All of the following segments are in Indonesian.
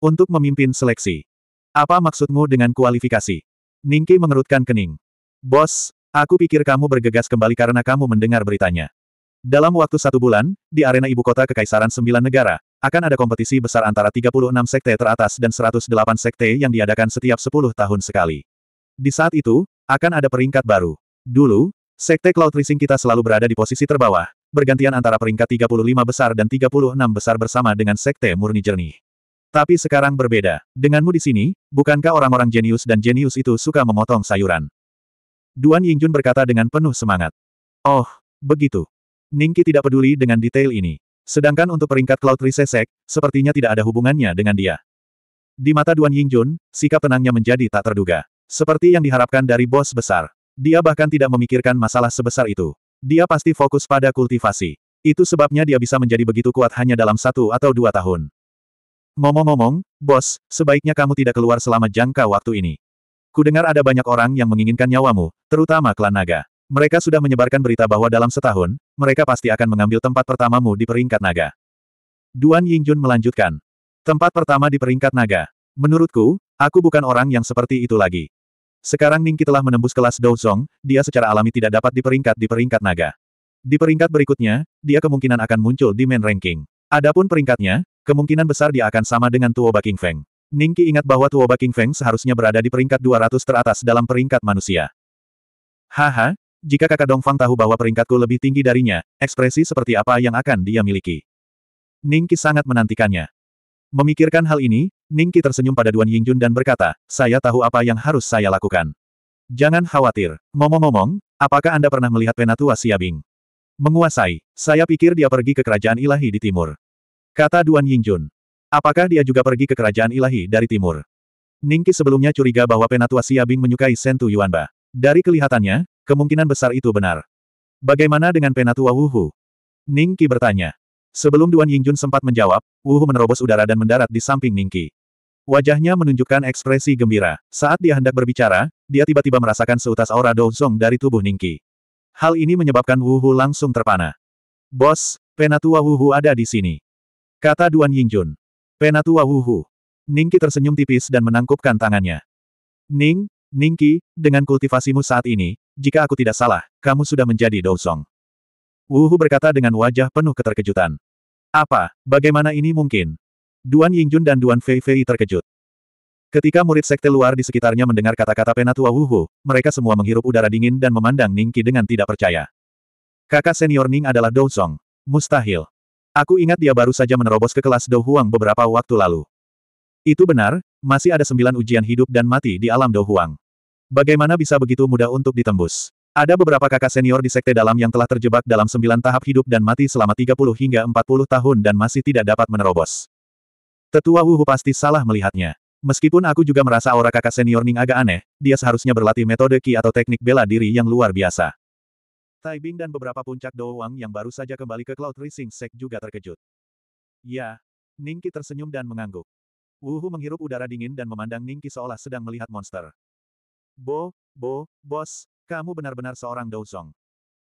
Untuk memimpin seleksi. Apa maksudmu dengan kualifikasi? Ningki mengerutkan kening. Bos, aku pikir kamu bergegas kembali karena kamu mendengar beritanya. Dalam waktu satu bulan, di arena ibu kota Kekaisaran Sembilan Negara, akan ada kompetisi besar antara 36 sekte teratas dan 108 sekte yang diadakan setiap 10 tahun sekali. Di saat itu, akan ada peringkat baru. Dulu, sekte Cloud Rising kita selalu berada di posisi terbawah, bergantian antara peringkat 35 besar dan 36 besar bersama dengan sekte murni jernih. Tapi sekarang berbeda. Denganmu di sini, bukankah orang-orang jenius dan jenius itu suka memotong sayuran? Duan Yingjun berkata dengan penuh semangat. Oh, begitu. Ningki tidak peduli dengan detail ini. Sedangkan untuk peringkat Cloud Risesek, sepertinya tidak ada hubungannya dengan dia. Di mata Duan Yingjun, sikap tenangnya menjadi tak terduga. Seperti yang diharapkan dari bos besar. Dia bahkan tidak memikirkan masalah sebesar itu. Dia pasti fokus pada kultivasi. Itu sebabnya dia bisa menjadi begitu kuat hanya dalam satu atau dua tahun. Ngomong-ngomong, bos, sebaiknya kamu tidak keluar selama jangka waktu ini. Kudengar ada banyak orang yang menginginkan nyawamu, terutama klan naga. Mereka sudah menyebarkan berita bahwa dalam setahun, mereka pasti akan mengambil tempat pertamamu di peringkat naga. Duan Yingjun melanjutkan. Tempat pertama di peringkat naga. Menurutku, aku bukan orang yang seperti itu lagi. Sekarang Ningki telah menembus kelas Douzong, dia secara alami tidak dapat diperingkat di peringkat naga. Di peringkat berikutnya, dia kemungkinan akan muncul di main ranking. Adapun peringkatnya, Kemungkinan besar dia akan sama dengan Tuoba King Feng. Ningki ingat bahwa Tuoba King Feng seharusnya berada di peringkat 200 teratas dalam peringkat manusia. Haha, jika kakak Dongfang tahu bahwa peringkatku lebih tinggi darinya, ekspresi seperti apa yang akan dia miliki? Ningki sangat menantikannya. Memikirkan hal ini, Ningki tersenyum pada Duan Yingjun dan berkata, saya tahu apa yang harus saya lakukan. Jangan khawatir. Ngomong-ngomong, apakah Anda pernah melihat penatua Siabing? Menguasai, saya pikir dia pergi ke kerajaan ilahi di timur. Kata Duan Yingjun. Apakah dia juga pergi ke kerajaan ilahi dari timur? Ningki sebelumnya curiga bahwa Penatua Siabing menyukai Sentu Yuanba. Dari kelihatannya, kemungkinan besar itu benar. Bagaimana dengan Penatua Wuhu? Ningki bertanya. Sebelum Duan Yingjun sempat menjawab, Wuhu menerobos udara dan mendarat di samping Ningki. Wajahnya menunjukkan ekspresi gembira. Saat dia hendak berbicara, dia tiba-tiba merasakan seutas aura douzong dari tubuh Ningki. Hal ini menyebabkan Wuhu langsung terpana. Bos, Penatua Wuhu ada di sini. Kata Duan Yingjun. Penatua Wuhu. Ningki tersenyum tipis dan menangkupkan tangannya. Ning, Ningki, dengan kultivasimu saat ini, jika aku tidak salah, kamu sudah menjadi Douzong. Wuhu berkata dengan wajah penuh keterkejutan. Apa, bagaimana ini mungkin? Duan Yingjun dan Duan Fei Fei terkejut. Ketika murid sekte luar di sekitarnya mendengar kata-kata penatua Wuhu, mereka semua menghirup udara dingin dan memandang Ningki dengan tidak percaya. Kakak senior Ning adalah Song. Mustahil. Aku ingat dia baru saja menerobos ke kelas Dou beberapa waktu lalu. Itu benar, masih ada sembilan ujian hidup dan mati di alam Dou Bagaimana bisa begitu mudah untuk ditembus? Ada beberapa kakak senior di sekte dalam yang telah terjebak dalam sembilan tahap hidup dan mati selama 30 hingga 40 tahun dan masih tidak dapat menerobos. Tetua Wuhu pasti salah melihatnya. Meskipun aku juga merasa aura kakak senior Ning agak aneh, dia seharusnya berlatih metode ki atau teknik bela diri yang luar biasa. Taibing dan beberapa puncak Douwang yang baru saja kembali ke Cloud Rising Sek juga terkejut. Ya. Ningki tersenyum dan mengangguk. Wuhu menghirup udara dingin dan memandang Ningki seolah sedang melihat monster. Bo, Bo, Bos, kamu benar-benar seorang Douzong.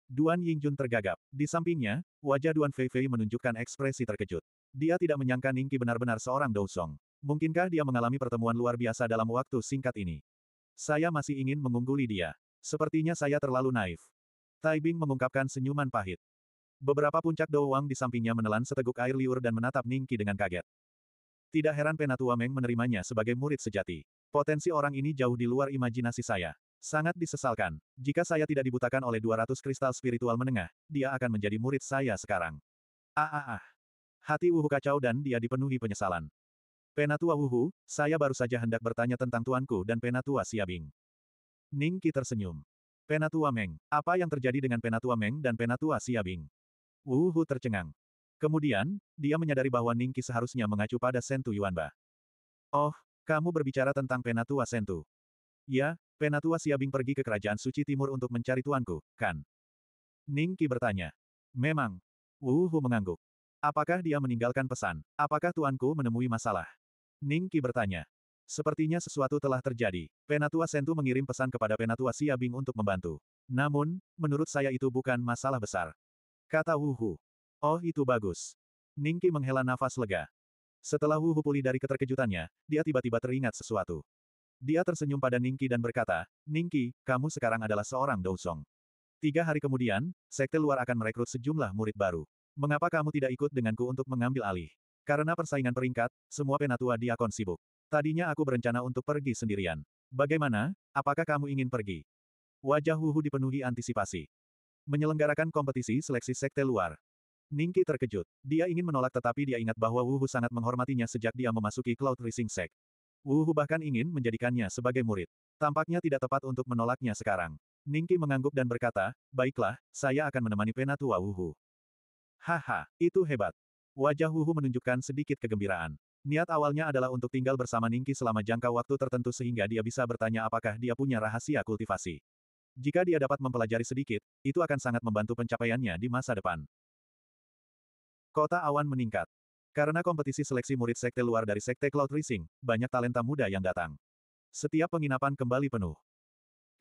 Duan Yingjun tergagap. Di sampingnya, wajah Duan Feifei menunjukkan ekspresi terkejut. Dia tidak menyangka Ningki benar-benar seorang Douzong. Mungkinkah dia mengalami pertemuan luar biasa dalam waktu singkat ini? Saya masih ingin mengungguli dia. Sepertinya saya terlalu naif. Tai Bing mengungkapkan senyuman pahit. Beberapa puncak Dou Wang di sampingnya menelan seteguk air liur dan menatap Ningki dengan kaget. Tidak heran Penatua Meng menerimanya sebagai murid sejati. Potensi orang ini jauh di luar imajinasi saya. Sangat disesalkan. Jika saya tidak dibutakan oleh 200 kristal spiritual menengah, dia akan menjadi murid saya sekarang. Ah ah ah. Hati Wuhu kacau dan dia dipenuhi penyesalan. Penatua Wuhu, saya baru saja hendak bertanya tentang tuanku dan Penatua Siabing. Ningki tersenyum. Penatua Meng. Apa yang terjadi dengan Penatua Meng dan Penatua Siabing? Wu Hu tercengang. Kemudian, dia menyadari bahwa Ningki seharusnya mengacu pada Sentu Yuanba. Oh, kamu berbicara tentang Penatua Sentu. Ya, Penatua Siabing pergi ke Kerajaan Suci Timur untuk mencari tuanku, kan? Ningki bertanya. Memang. Wu Hu mengangguk. Apakah dia meninggalkan pesan? Apakah tuanku menemui masalah? Ningki bertanya. Sepertinya sesuatu telah terjadi. Penatua Sentu mengirim pesan kepada Penatua Siabing untuk membantu. Namun, menurut saya itu bukan masalah besar. Kata Hu. Oh itu bagus. Ningki menghela nafas lega. Setelah Hu pulih dari keterkejutannya, dia tiba-tiba teringat sesuatu. Dia tersenyum pada Ningki dan berkata, Ningki, kamu sekarang adalah seorang Dousong. Tiga hari kemudian, Sekte Luar akan merekrut sejumlah murid baru. Mengapa kamu tidak ikut denganku untuk mengambil alih? Karena persaingan peringkat, semua penatua diakon sibuk. Tadinya aku berencana untuk pergi sendirian. Bagaimana, apakah kamu ingin pergi? Wajah Wuhu dipenuhi antisipasi. Menyelenggarakan kompetisi seleksi sekte luar. Ningki terkejut. Dia ingin menolak tetapi dia ingat bahwa Wuhu sangat menghormatinya sejak dia memasuki Cloud Rising Sect. Wuhu bahkan ingin menjadikannya sebagai murid. Tampaknya tidak tepat untuk menolaknya sekarang. Ningki mengangguk dan berkata, baiklah, saya akan menemani penatua Wuhu. Haha, itu hebat. Wajah Wuhu menunjukkan sedikit kegembiraan. Niat awalnya adalah untuk tinggal bersama Ningki selama jangka waktu tertentu sehingga dia bisa bertanya apakah dia punya rahasia kultivasi. Jika dia dapat mempelajari sedikit, itu akan sangat membantu pencapaiannya di masa depan. Kota awan meningkat. Karena kompetisi seleksi murid sekte luar dari sekte Cloud Rising, banyak talenta muda yang datang. Setiap penginapan kembali penuh.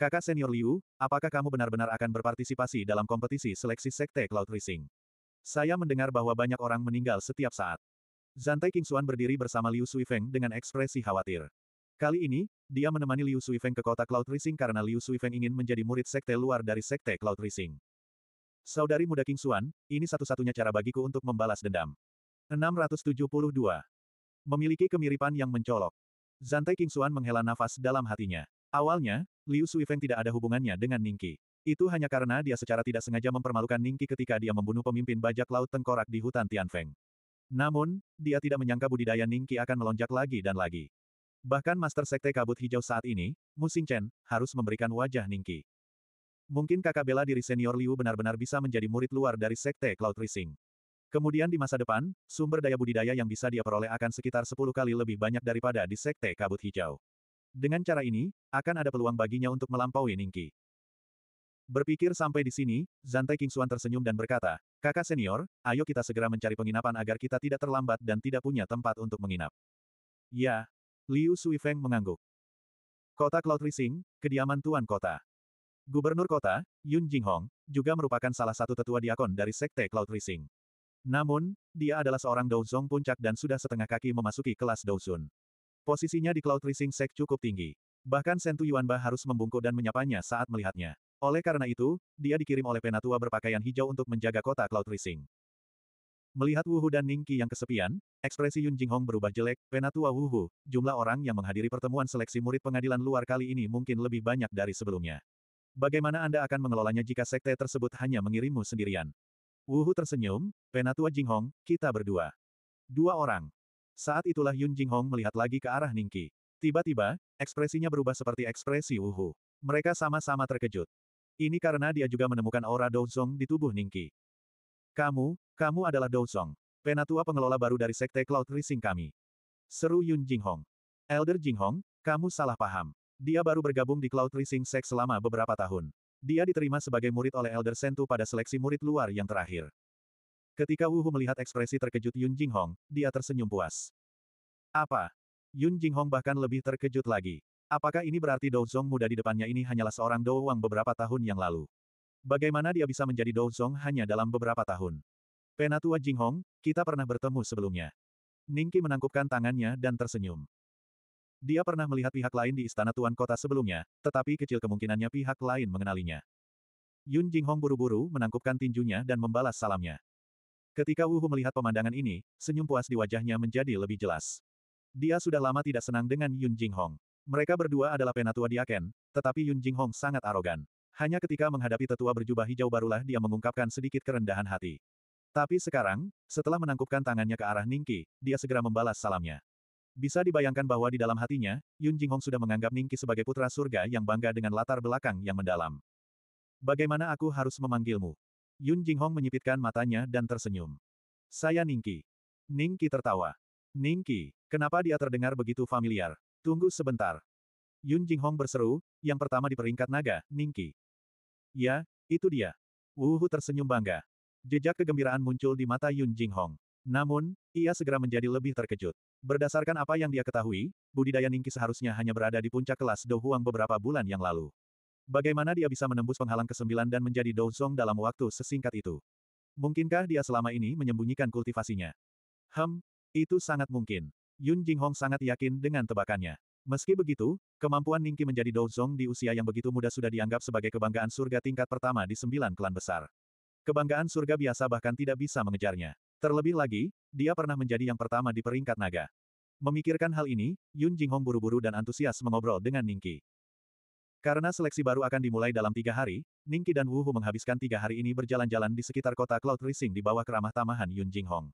Kakak senior Liu, apakah kamu benar-benar akan berpartisipasi dalam kompetisi seleksi sekte Cloud Rising? Saya mendengar bahwa banyak orang meninggal setiap saat. Zantai Xuan berdiri bersama Liu Sui Feng dengan ekspresi khawatir. Kali ini, dia menemani Liu Sui Feng ke kota Cloud Rising karena Liu Sui Feng ingin menjadi murid sekte luar dari sekte Cloud Rising. Saudari muda King Xuan, ini satu-satunya cara bagiku untuk membalas dendam. 672. Memiliki kemiripan yang mencolok. Zantai Xuan menghela nafas dalam hatinya. Awalnya, Liu Sui Feng tidak ada hubungannya dengan Ningqi. Itu hanya karena dia secara tidak sengaja mempermalukan Ningqi ketika dia membunuh pemimpin bajak laut tengkorak di hutan Tianfeng. Namun, dia tidak menyangka budidaya Ningqi akan melonjak lagi dan lagi. Bahkan Master Sekte Kabut Hijau saat ini, Musing Chen, harus memberikan wajah Ningqi. Mungkin kakak bela diri senior Liu benar-benar bisa menjadi murid luar dari Sekte Cloud Rising. Kemudian di masa depan, sumber daya budidaya yang bisa dia peroleh akan sekitar 10 kali lebih banyak daripada di Sekte Kabut Hijau. Dengan cara ini, akan ada peluang baginya untuk melampaui Ningqi. Berpikir sampai di sini, Zantai Xuan tersenyum dan berkata, Kakak senior, ayo kita segera mencari penginapan agar kita tidak terlambat dan tidak punya tempat untuk menginap. Ya. Liu Sui Feng mengangguk. Kota Cloud Rising, kediaman Tuan Kota. Gubernur kota, Yun Jing Hong juga merupakan salah satu tetua diakon dari Sekte Cloud Rising. Namun, dia adalah seorang Douzong puncak dan sudah setengah kaki memasuki kelas Douzun. Posisinya di Cloud Rising Sek cukup tinggi. Bahkan Sentu Yuanba harus membungkuk dan menyapanya saat melihatnya. Oleh karena itu, dia dikirim oleh Penatua berpakaian hijau untuk menjaga kota Cloud Rising. Melihat Wu Hu dan Ningqi yang kesepian, ekspresi Yun Jinghong berubah jelek, Penatua Wu Hu, jumlah orang yang menghadiri pertemuan seleksi murid pengadilan luar kali ini mungkin lebih banyak dari sebelumnya. Bagaimana Anda akan mengelolanya jika sekte tersebut hanya mengirimmu sendirian? Wu Hu tersenyum, Penatua Jinghong, kita berdua. Dua orang. Saat itulah Yun Jinghong melihat lagi ke arah Ningqi. Tiba-tiba, ekspresinya berubah seperti ekspresi Wu Hu. Mereka sama-sama terkejut. Ini karena dia juga menemukan aura Douzong di tubuh Ningki. Kamu, kamu adalah Douzong. Penatua pengelola baru dari Sekte Cloud Rising kami. Seru Yun Jinghong. Elder Jinghong, kamu salah paham. Dia baru bergabung di Cloud Rising Sek selama beberapa tahun. Dia diterima sebagai murid oleh Elder Sentu pada seleksi murid luar yang terakhir. Ketika Wuhu melihat ekspresi terkejut Yun Jinghong, dia tersenyum puas. Apa? Yun Jinghong bahkan lebih terkejut lagi. Apakah ini berarti Dou Zong muda di depannya ini hanyalah seorang Dou Wang beberapa tahun yang lalu? Bagaimana dia bisa menjadi Dou Zong hanya dalam beberapa tahun? Penatua Jing Hong, kita pernah bertemu sebelumnya. Ningki menangkupkan tangannya dan tersenyum. Dia pernah melihat pihak lain di istana tuan kota sebelumnya, tetapi kecil kemungkinannya pihak lain mengenalinya. Yun Jing Hong buru-buru menangkupkan tinjunya dan membalas salamnya. Ketika Wuhu melihat pemandangan ini, senyum puas di wajahnya menjadi lebih jelas. Dia sudah lama tidak senang dengan Yun Jing Hong. Mereka berdua adalah penatua diaken, tetapi Yun Jing Hong sangat arogan. Hanya ketika menghadapi tetua berjubah hijau barulah dia mengungkapkan sedikit kerendahan hati. Tapi sekarang, setelah menangkupkan tangannya ke arah Ningki, dia segera membalas salamnya. Bisa dibayangkan bahwa di dalam hatinya, Yun Jinghong sudah menganggap Ningki sebagai putra surga yang bangga dengan latar belakang yang mendalam. Bagaimana aku harus memanggilmu? Yun Jinghong menyipitkan matanya dan tersenyum. Saya Ningki. Ningki tertawa. Ningki, kenapa dia terdengar begitu familiar? Tunggu sebentar. Yun Jinghong berseru, yang pertama di peringkat naga, Ningki. Ya, itu dia. Wuhu tersenyum bangga. Jejak kegembiraan muncul di mata Yun Jinghong. Namun, ia segera menjadi lebih terkejut. Berdasarkan apa yang dia ketahui, budidaya Ningki seharusnya hanya berada di puncak kelas Douhuang beberapa bulan yang lalu. Bagaimana dia bisa menembus penghalang ke-9 dan menjadi Douzong dalam waktu sesingkat itu? Mungkinkah dia selama ini menyembunyikan kultivasinya? Hem, itu sangat mungkin. Yun Jinghong sangat yakin dengan tebakannya. Meski begitu, kemampuan Ningki menjadi Douzong di usia yang begitu muda sudah dianggap sebagai kebanggaan surga tingkat pertama di sembilan klan besar. Kebanggaan surga biasa bahkan tidak bisa mengejarnya. Terlebih lagi, dia pernah menjadi yang pertama di peringkat naga. Memikirkan hal ini, Yun Jinghong buru-buru dan antusias mengobrol dengan Ningki. Karena seleksi baru akan dimulai dalam tiga hari, Ningki dan Hu menghabiskan tiga hari ini berjalan-jalan di sekitar kota Cloud Rising di bawah keramah tamahan Yun Jinghong.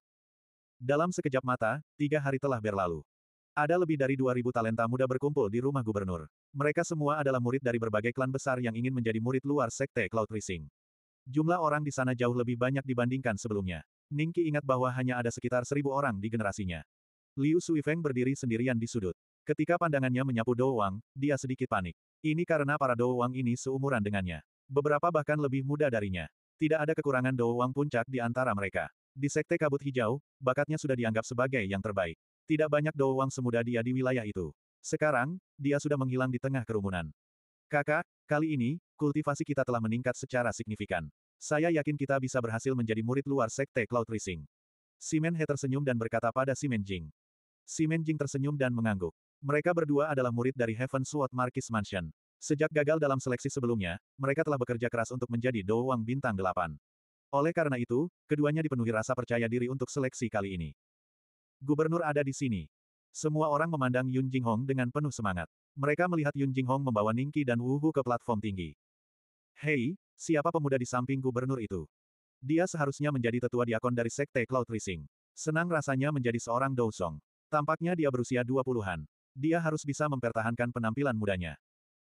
Dalam sekejap mata, tiga hari telah berlalu. Ada lebih dari 2.000 talenta muda berkumpul di rumah gubernur. Mereka semua adalah murid dari berbagai klan besar yang ingin menjadi murid luar sekte Cloud Rising. Jumlah orang di sana jauh lebih banyak dibandingkan sebelumnya. Ningki ingat bahwa hanya ada sekitar seribu orang di generasinya. Liu Suifeng berdiri sendirian di sudut. Ketika pandangannya menyapu Dou Wang, dia sedikit panik. Ini karena para Dou Wang ini seumuran dengannya. Beberapa bahkan lebih muda darinya. Tidak ada kekurangan Dou Wang puncak di antara mereka. Di Sekte Kabut Hijau, bakatnya sudah dianggap sebagai yang terbaik. Tidak banyak doang semuda dia di wilayah itu. Sekarang, dia sudah menghilang di tengah kerumunan. Kakak, kali ini, kultivasi kita telah meningkat secara signifikan. Saya yakin kita bisa berhasil menjadi murid luar Sekte Cloud Rising. Simen He tersenyum dan berkata pada Simen Jing. Simen Jing tersenyum dan mengangguk. Mereka berdua adalah murid dari Heaven Sword Marquis Mansion. Sejak gagal dalam seleksi sebelumnya, mereka telah bekerja keras untuk menjadi Wang Bintang 8. Oleh karena itu, keduanya dipenuhi rasa percaya diri untuk seleksi kali ini. Gubernur ada di sini. Semua orang memandang Yun Jinghong dengan penuh semangat. Mereka melihat Yun Jinghong membawa Ningki dan Wuhu ke platform tinggi. Hei, siapa pemuda di samping gubernur itu? Dia seharusnya menjadi tetua diakon dari Sekte Cloud Rising. Senang rasanya menjadi seorang Dou Song. Tampaknya dia berusia 20-an. Dia harus bisa mempertahankan penampilan mudanya.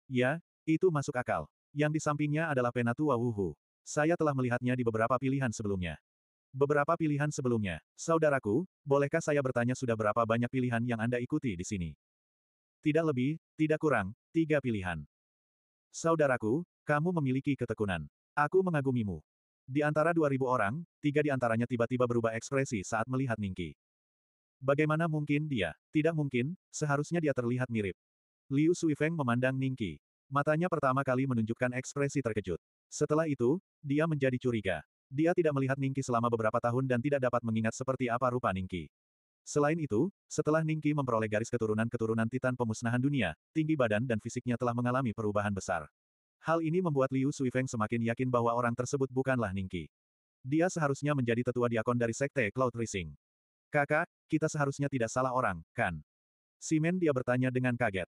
Ya, itu masuk akal. Yang di sampingnya adalah penatua Wuhu. Saya telah melihatnya di beberapa pilihan sebelumnya. Beberapa pilihan sebelumnya. Saudaraku, bolehkah saya bertanya sudah berapa banyak pilihan yang Anda ikuti di sini? Tidak lebih, tidak kurang, tiga pilihan. Saudaraku, kamu memiliki ketekunan. Aku mengagumimu. Di antara dua ribu orang, tiga di antaranya tiba-tiba berubah ekspresi saat melihat Ningki. Bagaimana mungkin dia? Tidak mungkin, seharusnya dia terlihat mirip. Liu Suifeng memandang Ningki. Matanya pertama kali menunjukkan ekspresi terkejut. Setelah itu, dia menjadi curiga. Dia tidak melihat Ningki selama beberapa tahun dan tidak dapat mengingat seperti apa rupa Ningki. Selain itu, setelah Ningki memperoleh garis keturunan-keturunan Titan Pemusnahan Dunia, tinggi badan dan fisiknya telah mengalami perubahan besar. Hal ini membuat Liu Suifeng semakin yakin bahwa orang tersebut bukanlah Ningki. Dia seharusnya menjadi tetua diakon dari Sekte Cloud Rising. Kakak, kita seharusnya tidak salah orang, kan? Simen dia bertanya dengan kaget.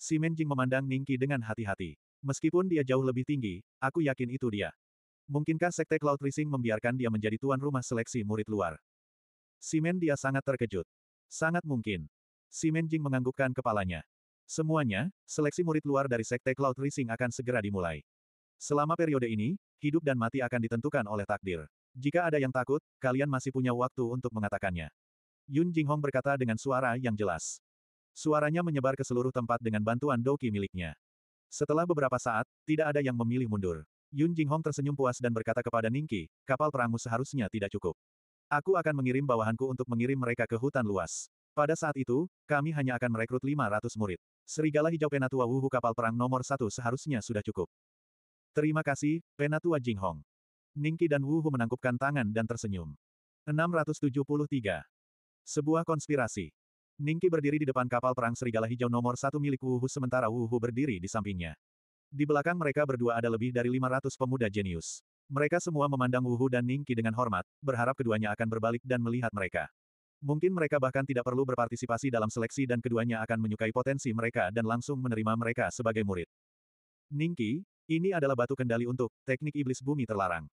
Simen Jing memandang Ningki dengan hati-hati. Meskipun dia jauh lebih tinggi, aku yakin itu dia. Mungkinkah Sekte Cloud Rising membiarkan dia menjadi tuan rumah seleksi murid luar? Simen dia sangat terkejut. Sangat mungkin. Simen Jing menganggukkan kepalanya. Semuanya, seleksi murid luar dari Sekte Cloud Rising akan segera dimulai. Selama periode ini, hidup dan mati akan ditentukan oleh takdir. Jika ada yang takut, kalian masih punya waktu untuk mengatakannya. Yun Jing Hong berkata dengan suara yang jelas. Suaranya menyebar ke seluruh tempat dengan bantuan doki miliknya. Setelah beberapa saat, tidak ada yang memilih mundur. Yun Jinghong tersenyum puas dan berkata kepada Ningki, kapal perangmu seharusnya tidak cukup. Aku akan mengirim bawahanku untuk mengirim mereka ke hutan luas. Pada saat itu, kami hanya akan merekrut 500 murid. Serigala hijau Penatua Wuhu kapal perang nomor satu seharusnya sudah cukup. Terima kasih, Penatua Jinghong. Ningki dan Wuhu menangkupkan tangan dan tersenyum. 673. Sebuah konspirasi. Ningki berdiri di depan kapal perang serigala hijau nomor satu milik Wuhu sementara Wuhu berdiri di sampingnya. Di belakang mereka berdua ada lebih dari 500 pemuda jenius. Mereka semua memandang Wuhu dan Ningki dengan hormat, berharap keduanya akan berbalik dan melihat mereka. Mungkin mereka bahkan tidak perlu berpartisipasi dalam seleksi dan keduanya akan menyukai potensi mereka dan langsung menerima mereka sebagai murid. Ningki, ini adalah batu kendali untuk teknik iblis bumi terlarang.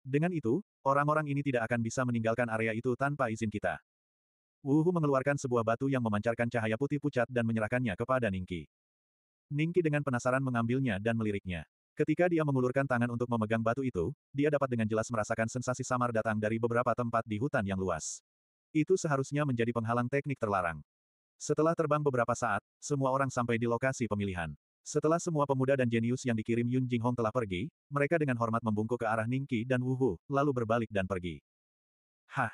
Dengan itu, orang-orang ini tidak akan bisa meninggalkan area itu tanpa izin kita. Wuhu mengeluarkan sebuah batu yang memancarkan cahaya putih pucat dan menyerahkannya kepada Ningki. Ningki dengan penasaran mengambilnya dan meliriknya. Ketika dia mengulurkan tangan untuk memegang batu itu, dia dapat dengan jelas merasakan sensasi samar datang dari beberapa tempat di hutan yang luas. Itu seharusnya menjadi penghalang teknik terlarang. Setelah terbang beberapa saat, semua orang sampai di lokasi pemilihan. Setelah semua pemuda dan jenius yang dikirim Yun Jinghong telah pergi, mereka dengan hormat membungkuk ke arah Ningki dan Wuhu, lalu berbalik dan pergi. Hah,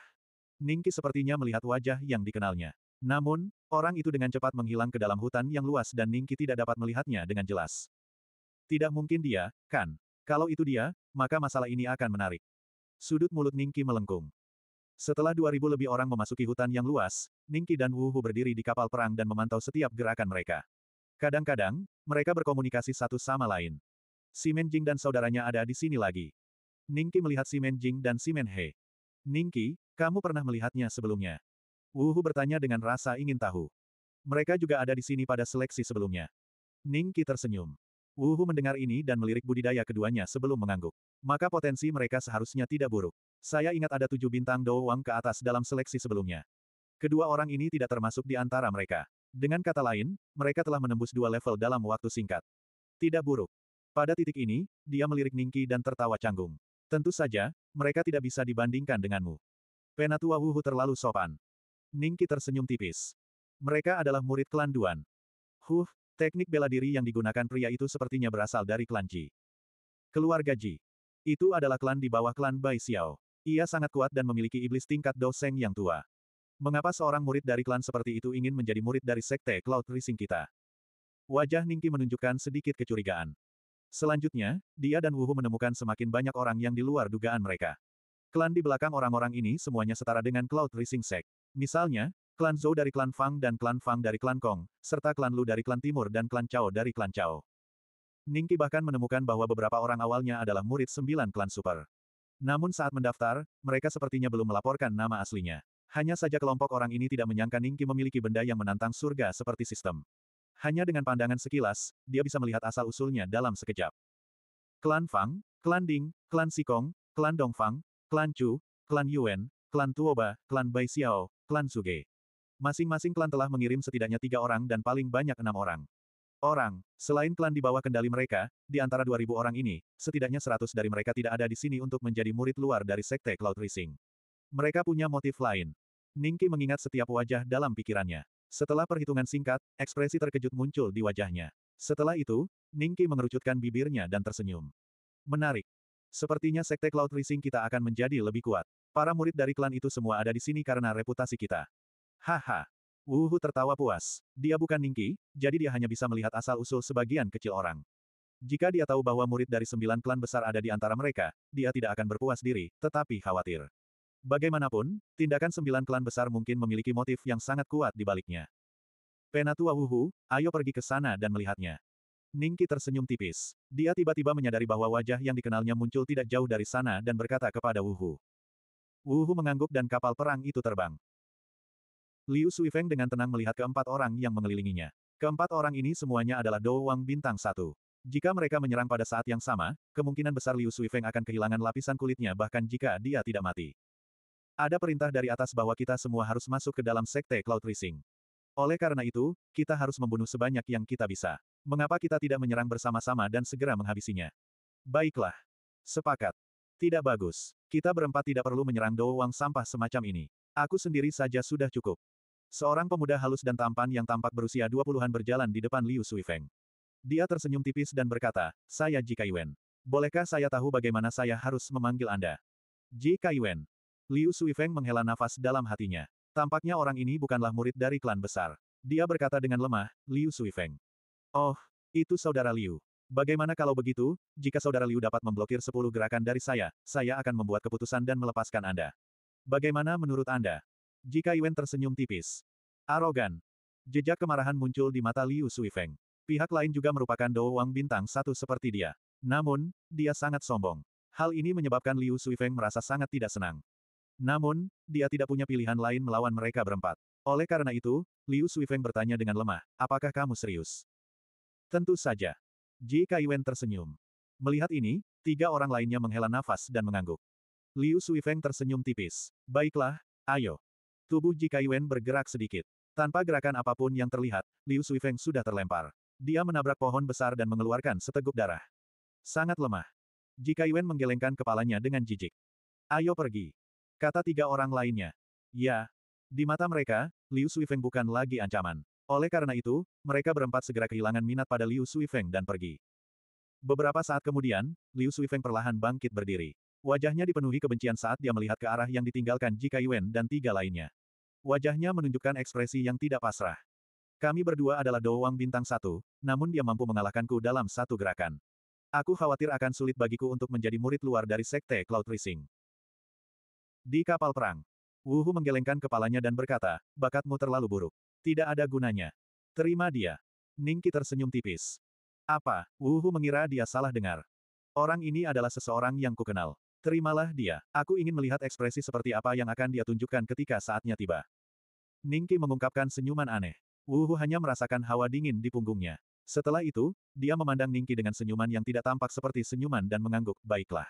Ningki sepertinya melihat wajah yang dikenalnya. Namun, orang itu dengan cepat menghilang ke dalam hutan yang luas dan Ningki tidak dapat melihatnya dengan jelas. Tidak mungkin dia, kan? Kalau itu dia, maka masalah ini akan menarik. Sudut mulut Ningki melengkung. Setelah 2000 lebih orang memasuki hutan yang luas, Ningki dan Wuhu berdiri di kapal perang dan memantau setiap gerakan mereka. Kadang-kadang, mereka berkomunikasi satu sama lain. Si Menjing dan saudaranya ada di sini lagi. Ningki melihat si Menjing dan si Menhe. Ningki, kamu pernah melihatnya sebelumnya? Wuhu bertanya dengan rasa ingin tahu. Mereka juga ada di sini pada seleksi sebelumnya. Ningki tersenyum. Wuhu mendengar ini dan melirik budidaya keduanya sebelum mengangguk. Maka potensi mereka seharusnya tidak buruk. Saya ingat ada tujuh bintang Dou Wang ke atas dalam seleksi sebelumnya. Kedua orang ini tidak termasuk di antara mereka. Dengan kata lain, mereka telah menembus dua level dalam waktu singkat. Tidak buruk. Pada titik ini, dia melirik Ningki dan tertawa canggung. Tentu saja, mereka tidak bisa dibandingkan denganmu. Penatua Wuhu terlalu sopan. Ningki tersenyum tipis. Mereka adalah murid klan Duan. Huh, teknik bela diri yang digunakan pria itu sepertinya berasal dari klan Ji. Keluarga Ji. Itu adalah klan di bawah klan Bai Xiao. Ia sangat kuat dan memiliki iblis tingkat Doseng yang tua. Mengapa seorang murid dari klan seperti itu ingin menjadi murid dari sekte Cloud Rising kita? Wajah Ningki menunjukkan sedikit kecurigaan. Selanjutnya, dia dan Wuhu menemukan semakin banyak orang yang di luar dugaan mereka. Klan di belakang orang-orang ini semuanya setara dengan Cloud Rising Sect. Misalnya, klan Zhou dari klan Fang dan klan Fang dari klan Kong, serta klan Lu dari klan Timur dan klan Chao dari klan Chao. Ningki bahkan menemukan bahwa beberapa orang awalnya adalah murid sembilan klan super. Namun saat mendaftar, mereka sepertinya belum melaporkan nama aslinya. Hanya saja kelompok orang ini tidak menyangka Ningki memiliki benda yang menantang surga seperti sistem. Hanya dengan pandangan sekilas, dia bisa melihat asal-usulnya dalam sekejap. Klan Fang, Klan Ding, Klan Sikong, Klan Dongfang, Klan Chu, Klan Yuan, Klan Tuoba, Klan Bai Xiao, Klan Suge. Masing-masing klan telah mengirim setidaknya tiga orang dan paling banyak enam orang. Orang, selain klan di bawah kendali mereka, di antara 2.000 orang ini, setidaknya 100 dari mereka tidak ada di sini untuk menjadi murid luar dari Sekte Cloud Rising. Mereka punya motif lain. Ningki mengingat setiap wajah dalam pikirannya. Setelah perhitungan singkat, ekspresi terkejut muncul di wajahnya. Setelah itu, Ningki mengerucutkan bibirnya dan tersenyum. Menarik. Sepertinya sekte Cloud Rising kita akan menjadi lebih kuat. Para murid dari klan itu semua ada di sini karena reputasi kita. Haha. Wuhu tertawa puas. Dia bukan Ningki, jadi dia hanya bisa melihat asal-usul sebagian kecil orang. Jika dia tahu bahwa murid dari sembilan klan besar ada di antara mereka, dia tidak akan berpuas diri, tetapi khawatir. Bagaimanapun, tindakan sembilan klan besar mungkin memiliki motif yang sangat kuat di baliknya. Penatua Wuhu, ayo pergi ke sana dan melihatnya. Ningki tersenyum tipis. Dia tiba-tiba menyadari bahwa wajah yang dikenalnya muncul tidak jauh dari sana dan berkata kepada Wuhu. Wuhu mengangguk dan kapal perang itu terbang. Liu Suifeng dengan tenang melihat keempat orang yang mengelilinginya. Keempat orang ini semuanya adalah Dou Wang Bintang satu. Jika mereka menyerang pada saat yang sama, kemungkinan besar Liu Suifeng akan kehilangan lapisan kulitnya bahkan jika dia tidak mati. Ada perintah dari atas bahwa kita semua harus masuk ke dalam sekte Cloud Rising. Oleh karena itu, kita harus membunuh sebanyak yang kita bisa. Mengapa kita tidak menyerang bersama-sama dan segera menghabisinya? Baiklah. Sepakat. Tidak bagus. Kita berempat tidak perlu menyerang doang Wang sampah semacam ini. Aku sendiri saja sudah cukup. Seorang pemuda halus dan tampan yang tampak berusia 20-an berjalan di depan Liu Suifeng. Dia tersenyum tipis dan berkata, Saya Ji Kaiwen. Bolehkah saya tahu bagaimana saya harus memanggil Anda? Ji Kaiwen. Liu Suifeng menghela nafas dalam hatinya. Tampaknya orang ini bukanlah murid dari klan besar. Dia berkata dengan lemah, Liu Suifeng. Oh, itu saudara Liu. Bagaimana kalau begitu, jika saudara Liu dapat memblokir sepuluh gerakan dari saya, saya akan membuat keputusan dan melepaskan Anda. Bagaimana menurut Anda? Jika Yuan tersenyum tipis. Arogan. Jejak kemarahan muncul di mata Liu Suifeng. Pihak lain juga merupakan Dou Wang bintang satu seperti dia. Namun, dia sangat sombong. Hal ini menyebabkan Liu Suifeng merasa sangat tidak senang. Namun, dia tidak punya pilihan lain melawan mereka berempat. Oleh karena itu, Liu Suifeng bertanya dengan lemah, apakah kamu serius? Tentu saja. Ji Kaiwen tersenyum. Melihat ini, tiga orang lainnya menghela nafas dan mengangguk. Liu Suifeng tersenyum tipis. Baiklah, ayo. Tubuh Ji Kaiwen bergerak sedikit. Tanpa gerakan apapun yang terlihat, Liu Suifeng sudah terlempar. Dia menabrak pohon besar dan mengeluarkan seteguk darah. Sangat lemah. Ji Kaiwen menggelengkan kepalanya dengan jijik. Ayo pergi. Kata tiga orang lainnya. Ya. Di mata mereka, Liu Suifeng bukan lagi ancaman. Oleh karena itu, mereka berempat segera kehilangan minat pada Liu Suifeng dan pergi. Beberapa saat kemudian, Liu Suifeng perlahan bangkit berdiri. Wajahnya dipenuhi kebencian saat dia melihat ke arah yang ditinggalkan Jika Kaiwen dan tiga lainnya. Wajahnya menunjukkan ekspresi yang tidak pasrah. Kami berdua adalah doang bintang satu, namun dia mampu mengalahkanku dalam satu gerakan. Aku khawatir akan sulit bagiku untuk menjadi murid luar dari Sekte Cloud Rising. Di kapal perang, Wuhu menggelengkan kepalanya dan berkata, bakatmu terlalu buruk. Tidak ada gunanya. Terima dia. Ningki tersenyum tipis. Apa, Wuhu mengira dia salah dengar. Orang ini adalah seseorang yang kukenal. Terimalah dia. Aku ingin melihat ekspresi seperti apa yang akan dia tunjukkan ketika saatnya tiba. Ningki mengungkapkan senyuman aneh. Wuhu hanya merasakan hawa dingin di punggungnya. Setelah itu, dia memandang Ningki dengan senyuman yang tidak tampak seperti senyuman dan mengangguk, baiklah.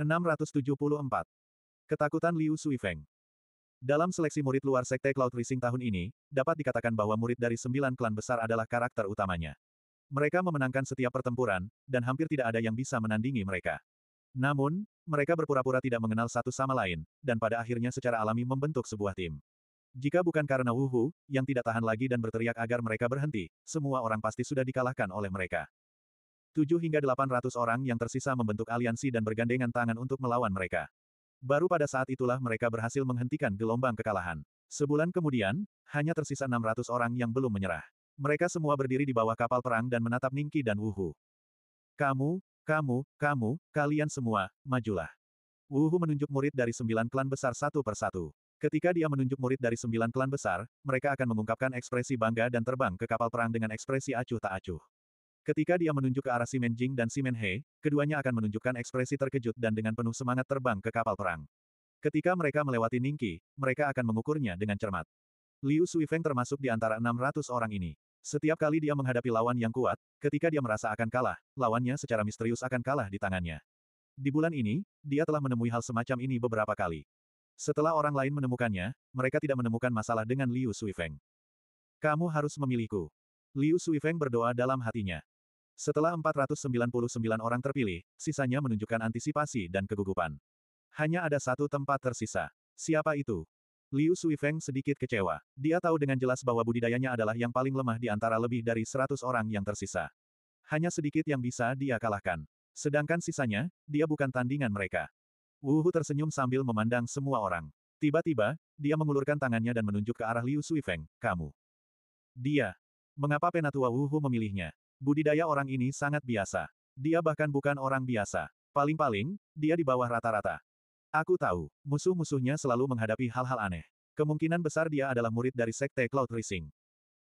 674. Ketakutan Liu Suifeng. Dalam seleksi murid luar Sekte Cloud Rising tahun ini, dapat dikatakan bahwa murid dari sembilan klan besar adalah karakter utamanya. Mereka memenangkan setiap pertempuran, dan hampir tidak ada yang bisa menandingi mereka. Namun, mereka berpura-pura tidak mengenal satu sama lain, dan pada akhirnya secara alami membentuk sebuah tim. Jika bukan karena Hu, yang tidak tahan lagi dan berteriak agar mereka berhenti, semua orang pasti sudah dikalahkan oleh mereka. 7 hingga 800 orang yang tersisa membentuk aliansi dan bergandengan tangan untuk melawan mereka. Baru pada saat itulah mereka berhasil menghentikan gelombang kekalahan. Sebulan kemudian, hanya tersisa 600 orang yang belum menyerah. Mereka semua berdiri di bawah kapal perang dan menatap Ningki dan Wuhu. Kamu, kamu, kamu, kalian semua, majulah. Wuhu menunjuk murid dari sembilan klan besar satu persatu. Ketika dia menunjuk murid dari sembilan klan besar, mereka akan mengungkapkan ekspresi bangga dan terbang ke kapal perang dengan ekspresi acuh tak acuh. Ketika dia menunjuk ke arah Simen Jing dan Simen He, keduanya akan menunjukkan ekspresi terkejut dan dengan penuh semangat terbang ke kapal perang. Ketika mereka melewati Ningki, mereka akan mengukurnya dengan cermat. Liu Suifeng termasuk di antara 600 orang ini. Setiap kali dia menghadapi lawan yang kuat, ketika dia merasa akan kalah, lawannya secara misterius akan kalah di tangannya. Di bulan ini, dia telah menemui hal semacam ini beberapa kali. Setelah orang lain menemukannya, mereka tidak menemukan masalah dengan Liu Suifeng. Kamu harus memilihku. Liu Suifeng berdoa dalam hatinya. Setelah 499 orang terpilih, sisanya menunjukkan antisipasi dan kegugupan. Hanya ada satu tempat tersisa. Siapa itu? Liu Suifeng sedikit kecewa. Dia tahu dengan jelas bahwa budidayanya adalah yang paling lemah di antara lebih dari 100 orang yang tersisa. Hanya sedikit yang bisa dia kalahkan. Sedangkan sisanya, dia bukan tandingan mereka. Wu Hu tersenyum sambil memandang semua orang. Tiba-tiba, dia mengulurkan tangannya dan menunjuk ke arah Liu Suifeng, kamu. Dia. Mengapa Penatua Wu Hu memilihnya? Budidaya orang ini sangat biasa. Dia bahkan bukan orang biasa. Paling-paling, dia di bawah rata-rata. Aku tahu, musuh-musuhnya selalu menghadapi hal-hal aneh. Kemungkinan besar dia adalah murid dari Sekte Cloud Rising.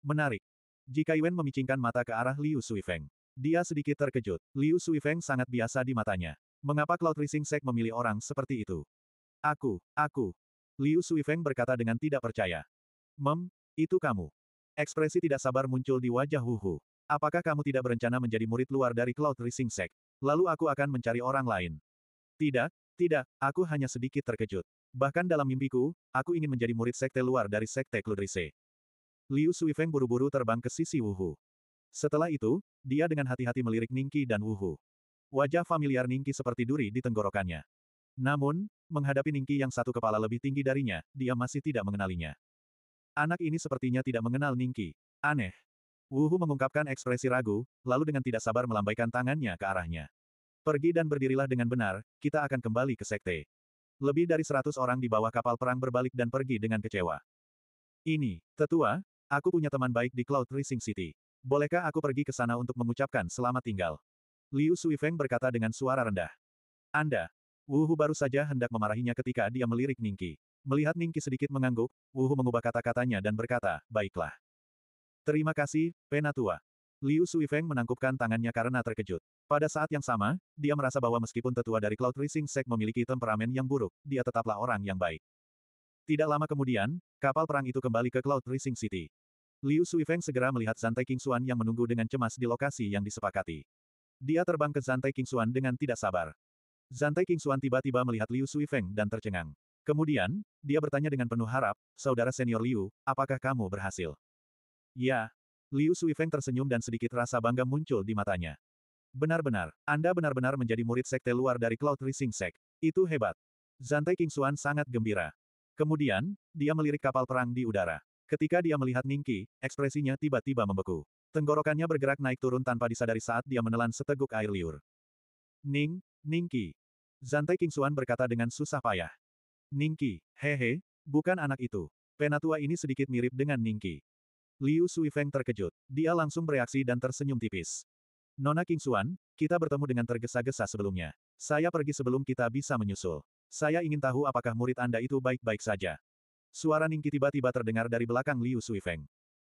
Menarik. Jika Yuan memicingkan mata ke arah Liu Suifeng. Dia sedikit terkejut. Liu Suifeng sangat biasa di matanya. Mengapa Cloud Rising Sek memilih orang seperti itu? Aku, aku. Liu Suifeng berkata dengan tidak percaya. Mem, itu kamu. Ekspresi tidak sabar muncul di wajah Hu Hu. Apakah kamu tidak berencana menjadi murid luar dari Cloud Rising Sect? Lalu aku akan mencari orang lain. Tidak, tidak, aku hanya sedikit terkejut. Bahkan dalam mimpiku, aku ingin menjadi murid sekte luar dari sekte Kludrise. Liu Suifeng buru-buru terbang ke sisi Wuhu. Setelah itu, dia dengan hati-hati melirik Ningki dan Wuhu. Wajah familiar Ningki seperti duri di tenggorokannya. Namun, menghadapi Ningki yang satu kepala lebih tinggi darinya, dia masih tidak mengenalinya. Anak ini sepertinya tidak mengenal Ningki. Aneh, Wuhu mengungkapkan ekspresi ragu, lalu dengan tidak sabar melambaikan tangannya ke arahnya. Pergi dan berdirilah dengan benar, kita akan kembali ke sekte. Lebih dari seratus orang di bawah kapal perang berbalik dan pergi dengan kecewa. Ini, tetua, aku punya teman baik di Cloud Rising City. Bolehkah aku pergi ke sana untuk mengucapkan selamat tinggal? Liu Suifeng berkata dengan suara rendah. Anda. Wuhu baru saja hendak memarahinya ketika dia melirik Ningki. Melihat Ningki sedikit mengangguk, Wuhu mengubah kata-katanya dan berkata, baiklah. Terima kasih, Penatua. Liu Suifeng menangkupkan tangannya karena terkejut. Pada saat yang sama, dia merasa bahwa meskipun tetua dari Cloud Rising Sect memiliki temperamen yang buruk, dia tetaplah orang yang baik. Tidak lama kemudian, kapal perang itu kembali ke Cloud Rising City. Liu Suifeng segera melihat Zantai King Suan yang menunggu dengan cemas di lokasi yang disepakati. Dia terbang ke Zantai King Suan dengan tidak sabar. Zantai King Suan tiba-tiba melihat Liu Suifeng dan tercengang. Kemudian, dia bertanya dengan penuh harap, Saudara senior Liu, apakah kamu berhasil? Ya. Liu Suifeng tersenyum dan sedikit rasa bangga muncul di matanya. Benar-benar, Anda benar-benar menjadi murid sekte luar dari Cloud Rising Sect. Itu hebat. Zantai Kingsuan sangat gembira. Kemudian, dia melirik kapal perang di udara. Ketika dia melihat Ningki, ekspresinya tiba-tiba membeku. Tenggorokannya bergerak naik turun tanpa disadari saat dia menelan seteguk air liur. Ning, Ningki. Zantai Kingsuan berkata dengan susah payah. Ningki, hehe, bukan anak itu. Penatua ini sedikit mirip dengan Ningki. Liu Suifeng terkejut. Dia langsung bereaksi dan tersenyum tipis. Nona King Kingsuan, kita bertemu dengan tergesa-gesa sebelumnya. Saya pergi sebelum kita bisa menyusul. Saya ingin tahu apakah murid Anda itu baik-baik saja. Suara Ningki tiba-tiba terdengar dari belakang Liu Suifeng.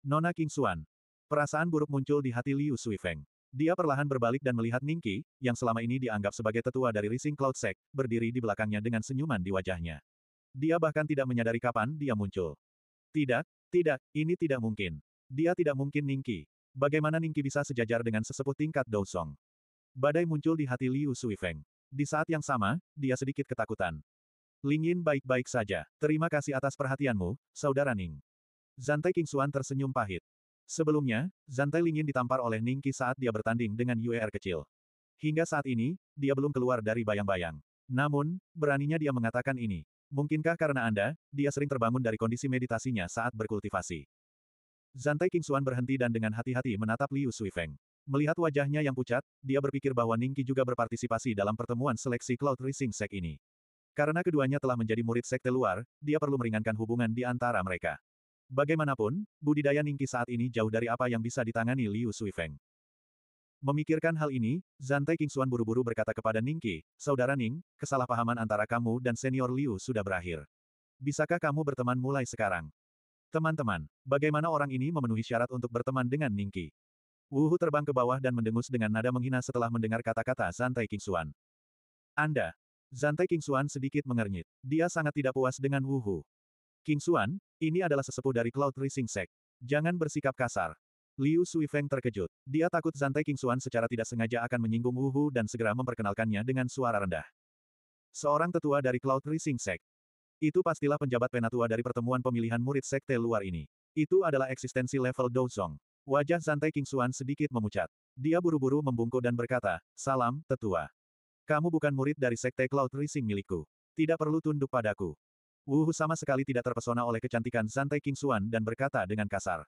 Nona King Kingsuan. Perasaan buruk muncul di hati Liu Suifeng. Dia perlahan berbalik dan melihat Ningki, yang selama ini dianggap sebagai tetua dari Rising Cloud Sect, berdiri di belakangnya dengan senyuman di wajahnya. Dia bahkan tidak menyadari kapan dia muncul. Tidak, tidak, ini tidak mungkin. Dia tidak mungkin Ningki. Bagaimana Ningki bisa sejajar dengan sesepuh tingkat Dousong? Badai muncul di hati Liu Sui Feng. Di saat yang sama, dia sedikit ketakutan. Lingin baik-baik saja. Terima kasih atas perhatianmu, saudara Ning. Zantai King Kingsuan tersenyum pahit. Sebelumnya, Zantai Lingin ditampar oleh Ningki saat dia bertanding dengan UER kecil. Hingga saat ini, dia belum keluar dari bayang-bayang. Namun, beraninya dia mengatakan ini. Mungkinkah karena Anda, dia sering terbangun dari kondisi meditasinya saat berkultivasi? Zantai King Xuan berhenti dan dengan hati-hati menatap Liu Feng. Melihat wajahnya yang pucat, dia berpikir bahwa Ning Qi juga berpartisipasi dalam pertemuan seleksi Cloud Rising Sek ini. Karena keduanya telah menjadi murid sekte luar, dia perlu meringankan hubungan di antara mereka. Bagaimanapun, budidaya Ning Qi saat ini jauh dari apa yang bisa ditangani Liu Feng. Memikirkan hal ini, Zantai Kingsuan buru-buru berkata kepada Ningki, Saudara Ning, kesalahpahaman antara kamu dan senior Liu sudah berakhir. Bisakah kamu berteman mulai sekarang? Teman-teman, bagaimana orang ini memenuhi syarat untuk berteman dengan Ningki? Wuhu terbang ke bawah dan mendengus dengan nada menghina setelah mendengar kata-kata Zantai Kingsuan. Anda! Zantai Kingsuan sedikit mengernyit. Dia sangat tidak puas dengan Wuhu. Kingsuan, ini adalah sesepuh dari Cloud Rising Sect. Jangan bersikap kasar. Liu Suifeng terkejut. Dia takut Zantai Kingsuan secara tidak sengaja akan menyinggung Wu Hu dan segera memperkenalkannya dengan suara rendah. Seorang tetua dari Cloud Rising Sect. Itu pastilah penjabat penatua dari pertemuan pemilihan murid sekte luar ini. Itu adalah eksistensi level Dozong. Wajah Zantai Kingsuan sedikit memucat. Dia buru-buru membungkuk dan berkata, Salam, tetua. Kamu bukan murid dari sekte Cloud Rising milikku. Tidak perlu tunduk padaku. Wu Hu sama sekali tidak terpesona oleh kecantikan Zantai Kingsuan dan berkata dengan kasar.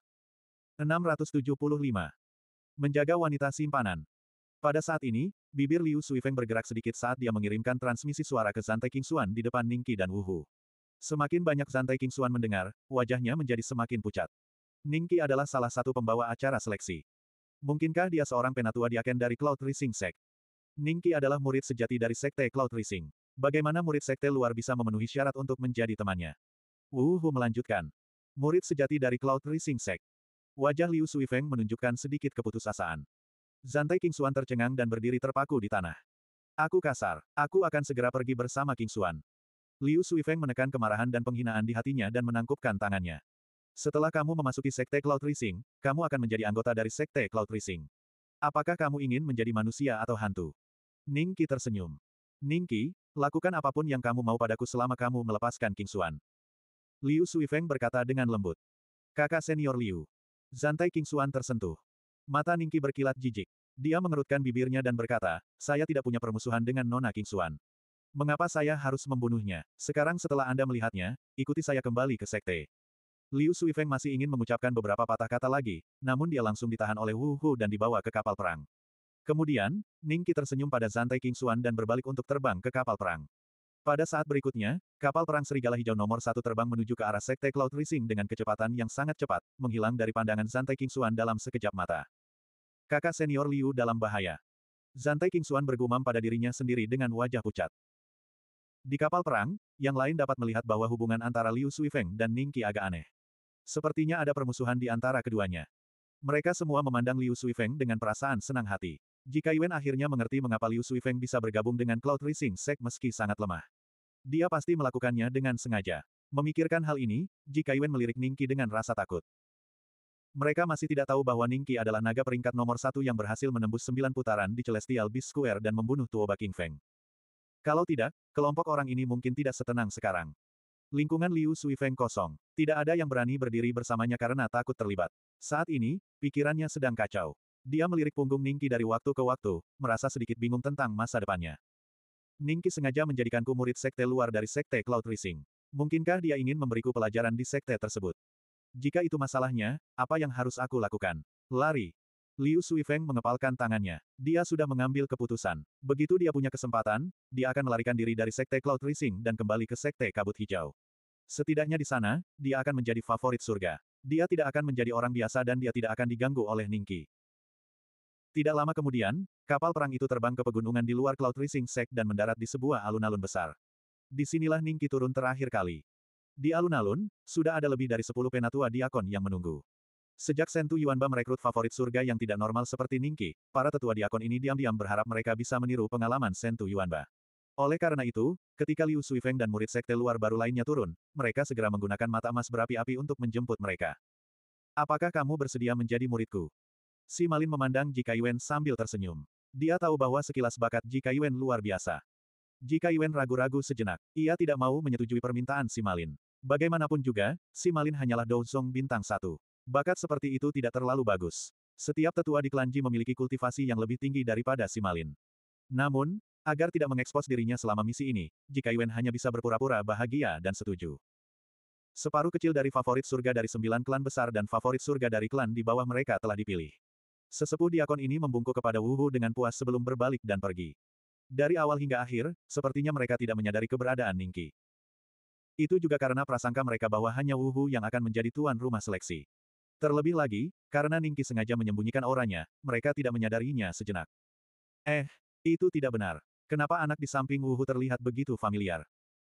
675. Menjaga wanita simpanan. Pada saat ini, bibir Liu Suifeng bergerak sedikit saat dia mengirimkan transmisi suara ke Zantai King Suan di depan Ningqi dan Wuhu. Semakin banyak Zantai King Suan mendengar, wajahnya menjadi semakin pucat. Ningqi adalah salah satu pembawa acara seleksi. Mungkinkah dia seorang penatua diaken dari Cloud Rising Sect? Ningqi adalah murid sejati dari Sekte Cloud Rising. Bagaimana murid Sekte luar bisa memenuhi syarat untuk menjadi temannya? Wuhu melanjutkan. Murid sejati dari Cloud Rising Sect. Wajah Liu Suifeng menunjukkan sedikit keputusasaan. Zantai King Xuan tercengang dan berdiri terpaku di tanah. Aku kasar, aku akan segera pergi bersama King Xuan. Liu Suifeng menekan kemarahan dan penghinaan di hatinya dan menangkupkan tangannya. Setelah kamu memasuki Sekte Cloud Rising, kamu akan menjadi anggota dari Sekte Cloud Rising. Apakah kamu ingin menjadi manusia atau hantu? Ning Qi tersenyum. Ning Qi, lakukan apapun yang kamu mau padaku selama kamu melepaskan King Xuan. Liu Suifeng berkata dengan lembut. Kakak senior Liu, Zantai King Xuan tersentuh. Mata Ningki berkilat jijik. Dia mengerutkan bibirnya dan berkata, saya tidak punya permusuhan dengan Nona King Xuan. Mengapa saya harus membunuhnya? Sekarang setelah Anda melihatnya, ikuti saya kembali ke sekte. Liu Suifeng masih ingin mengucapkan beberapa patah kata lagi, namun dia langsung ditahan oleh Wu Hu dan dibawa ke kapal perang. Kemudian, Ningki tersenyum pada Zantai King Xuan dan berbalik untuk terbang ke kapal perang. Pada saat berikutnya, kapal perang Serigala Hijau nomor satu terbang menuju ke arah Sekte Cloud Rising dengan kecepatan yang sangat cepat, menghilang dari pandangan Zantai Kingsuan dalam sekejap mata. Kakak senior Liu dalam bahaya. Zantai Kingsuan bergumam pada dirinya sendiri dengan wajah pucat. Di kapal perang, yang lain dapat melihat bahwa hubungan antara Liu Suifeng dan Ning Qi agak aneh. Sepertinya ada permusuhan di antara keduanya. Mereka semua memandang Liu Suifeng dengan perasaan senang hati. Jika Yuan akhirnya mengerti mengapa Liu Suifeng bisa bergabung dengan Cloud Rising Sect meski sangat lemah. Dia pasti melakukannya dengan sengaja. Memikirkan hal ini, jika Yuan melirik Ningki dengan rasa takut. Mereka masih tidak tahu bahwa Ningki adalah naga peringkat nomor satu yang berhasil menembus sembilan putaran di Celestial Beast Square dan membunuh Tuoba King Feng. Kalau tidak, kelompok orang ini mungkin tidak setenang sekarang. Lingkungan Liu Suifeng kosong. Tidak ada yang berani berdiri bersamanya karena takut terlibat. Saat ini, pikirannya sedang kacau. Dia melirik punggung Ningki dari waktu ke waktu, merasa sedikit bingung tentang masa depannya. Ningki sengaja menjadikanku murid sekte luar dari sekte Cloud Rising. Mungkinkah dia ingin memberiku pelajaran di sekte tersebut? Jika itu masalahnya, apa yang harus aku lakukan? Lari. Liu Suifeng mengepalkan tangannya. Dia sudah mengambil keputusan. Begitu dia punya kesempatan, dia akan melarikan diri dari sekte Cloud Rising dan kembali ke sekte kabut hijau. Setidaknya di sana, dia akan menjadi favorit surga. Dia tidak akan menjadi orang biasa dan dia tidak akan diganggu oleh Ningki. Tidak lama kemudian, kapal perang itu terbang ke pegunungan di luar Cloud Rising Sek dan mendarat di sebuah alun-alun besar. Disinilah Ningki turun terakhir kali. Di alun-alun, sudah ada lebih dari 10 penatua diakon yang menunggu. Sejak Sentu Yuanba merekrut favorit surga yang tidak normal seperti Ningki, para tetua diakon ini diam-diam berharap mereka bisa meniru pengalaman Sentu Yuanba. Oleh karena itu, ketika Liu Suifeng dan murid sekte luar baru lainnya turun, mereka segera menggunakan mata emas berapi-api untuk menjemput mereka. Apakah kamu bersedia menjadi muridku? Si Malin memandang Ji Kaiwen sambil tersenyum. Dia tahu bahwa sekilas bakat Ji Kaiwen luar biasa. Ji Kaiwen ragu-ragu sejenak. Ia tidak mau menyetujui permintaan Si Malin. Bagaimanapun juga, Si Malin hanyalah Douzong bintang satu. Bakat seperti itu tidak terlalu bagus. Setiap tetua di klan Ji memiliki kultivasi yang lebih tinggi daripada Si Malin. Namun, agar tidak mengekspos dirinya selama misi ini, Ji Kaiwen hanya bisa berpura-pura bahagia dan setuju. Separuh kecil dari favorit surga dari sembilan klan besar dan favorit surga dari klan di bawah mereka telah dipilih. Sesepuh diakon ini membungkuk kepada Wuhu dengan puas sebelum berbalik dan pergi. Dari awal hingga akhir, sepertinya mereka tidak menyadari keberadaan Ningki. Itu juga karena prasangka mereka bahwa hanya Wuhu yang akan menjadi tuan rumah seleksi. Terlebih lagi, karena Ningki sengaja menyembunyikan orangnya, mereka tidak menyadarinya sejenak. Eh, itu tidak benar. Kenapa anak di samping Wuhu terlihat begitu familiar?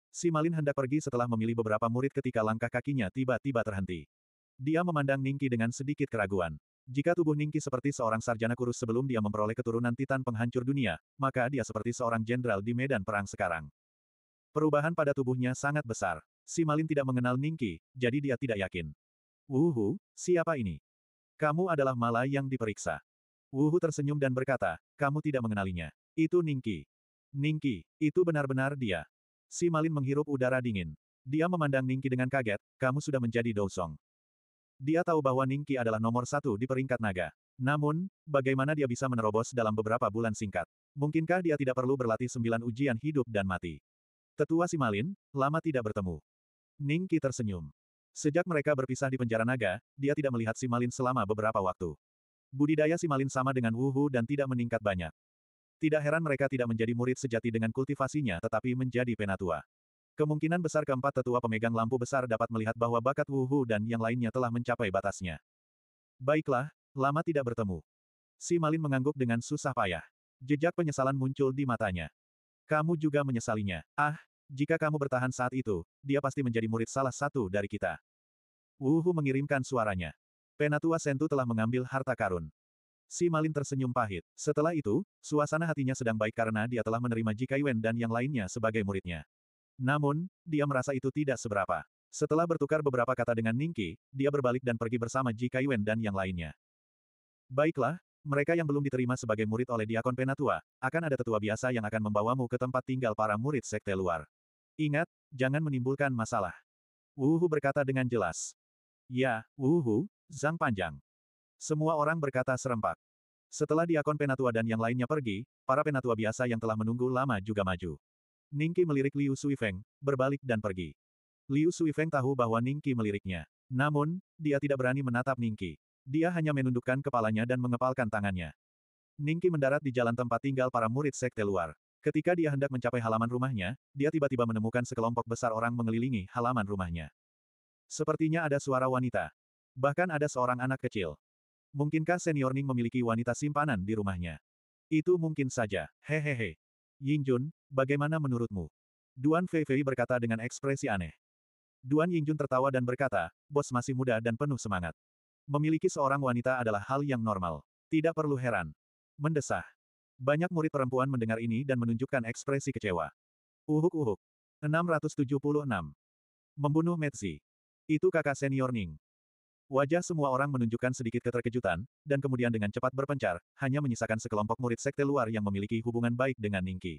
Si Malin hendak pergi setelah memilih beberapa murid ketika langkah kakinya tiba-tiba terhenti. Dia memandang Ningki dengan sedikit keraguan. Jika tubuh Ningki seperti seorang sarjana kurus sebelum dia memperoleh keturunan Titan penghancur dunia, maka dia seperti seorang jenderal di medan perang sekarang. Perubahan pada tubuhnya sangat besar. Si Malin tidak mengenal Ningki, jadi dia tidak yakin. Wuhu, siapa ini? Kamu adalah Mala yang diperiksa. Wuhu tersenyum dan berkata, kamu tidak mengenalinya. Itu Ningki. Ningki, itu benar-benar dia. Si Malin menghirup udara dingin. Dia memandang Ningki dengan kaget, kamu sudah menjadi dosong. Dia tahu bahwa Ningki adalah nomor satu di peringkat naga. Namun, bagaimana dia bisa menerobos dalam beberapa bulan singkat? Mungkinkah dia tidak perlu berlatih sembilan ujian hidup dan mati? Tetua Simalin, lama tidak bertemu. Ningki tersenyum. Sejak mereka berpisah di penjara naga, dia tidak melihat Simalin selama beberapa waktu. Budidaya Simalin sama dengan Wu Wuhu dan tidak meningkat banyak. Tidak heran mereka tidak menjadi murid sejati dengan kultivasinya tetapi menjadi penatua. Kemungkinan besar keempat tetua pemegang lampu besar dapat melihat bahwa bakat Wuhu dan yang lainnya telah mencapai batasnya. Baiklah, lama tidak bertemu. Si Malin mengangguk dengan susah payah. Jejak penyesalan muncul di matanya. Kamu juga menyesalinya. Ah, jika kamu bertahan saat itu, dia pasti menjadi murid salah satu dari kita. Wuhu mengirimkan suaranya. Penatua Sentu telah mengambil harta karun. Si Malin tersenyum pahit. Setelah itu, suasana hatinya sedang baik karena dia telah menerima Jika Yuan dan yang lainnya sebagai muridnya. Namun, dia merasa itu tidak seberapa. Setelah bertukar beberapa kata dengan Ningki, dia berbalik dan pergi bersama Ji Kaiwen dan yang lainnya. Baiklah, mereka yang belum diterima sebagai murid oleh Diakon Penatua, akan ada tetua biasa yang akan membawamu ke tempat tinggal para murid sekte luar. Ingat, jangan menimbulkan masalah. Wuhu berkata dengan jelas. Ya, Wuhu, Zhang Panjang. Semua orang berkata serempak. Setelah Diakon Penatua dan yang lainnya pergi, para Penatua biasa yang telah menunggu lama juga maju. Ningqi melirik Liu Suifeng, berbalik dan pergi. Liu Suifeng tahu bahwa Ningqi meliriknya. Namun, dia tidak berani menatap Ningqi. Dia hanya menundukkan kepalanya dan mengepalkan tangannya. Ningqi mendarat di jalan tempat tinggal para murid sekte luar. Ketika dia hendak mencapai halaman rumahnya, dia tiba-tiba menemukan sekelompok besar orang mengelilingi halaman rumahnya. Sepertinya ada suara wanita. Bahkan ada seorang anak kecil. Mungkinkah senior Ning memiliki wanita simpanan di rumahnya? Itu mungkin saja, hehehe. Yingjun, bagaimana menurutmu? Duan Fei Fei berkata dengan ekspresi aneh. Duan Yingjun tertawa dan berkata, bos masih muda dan penuh semangat. Memiliki seorang wanita adalah hal yang normal. Tidak perlu heran. Mendesah. Banyak murid perempuan mendengar ini dan menunjukkan ekspresi kecewa. Uhuk-uhuk. 676. Membunuh Metzi. Itu kakak senior Ning. Wajah semua orang menunjukkan sedikit keterkejutan, dan kemudian dengan cepat berpencar, hanya menyisakan sekelompok murid sekte luar yang memiliki hubungan baik dengan Ningki.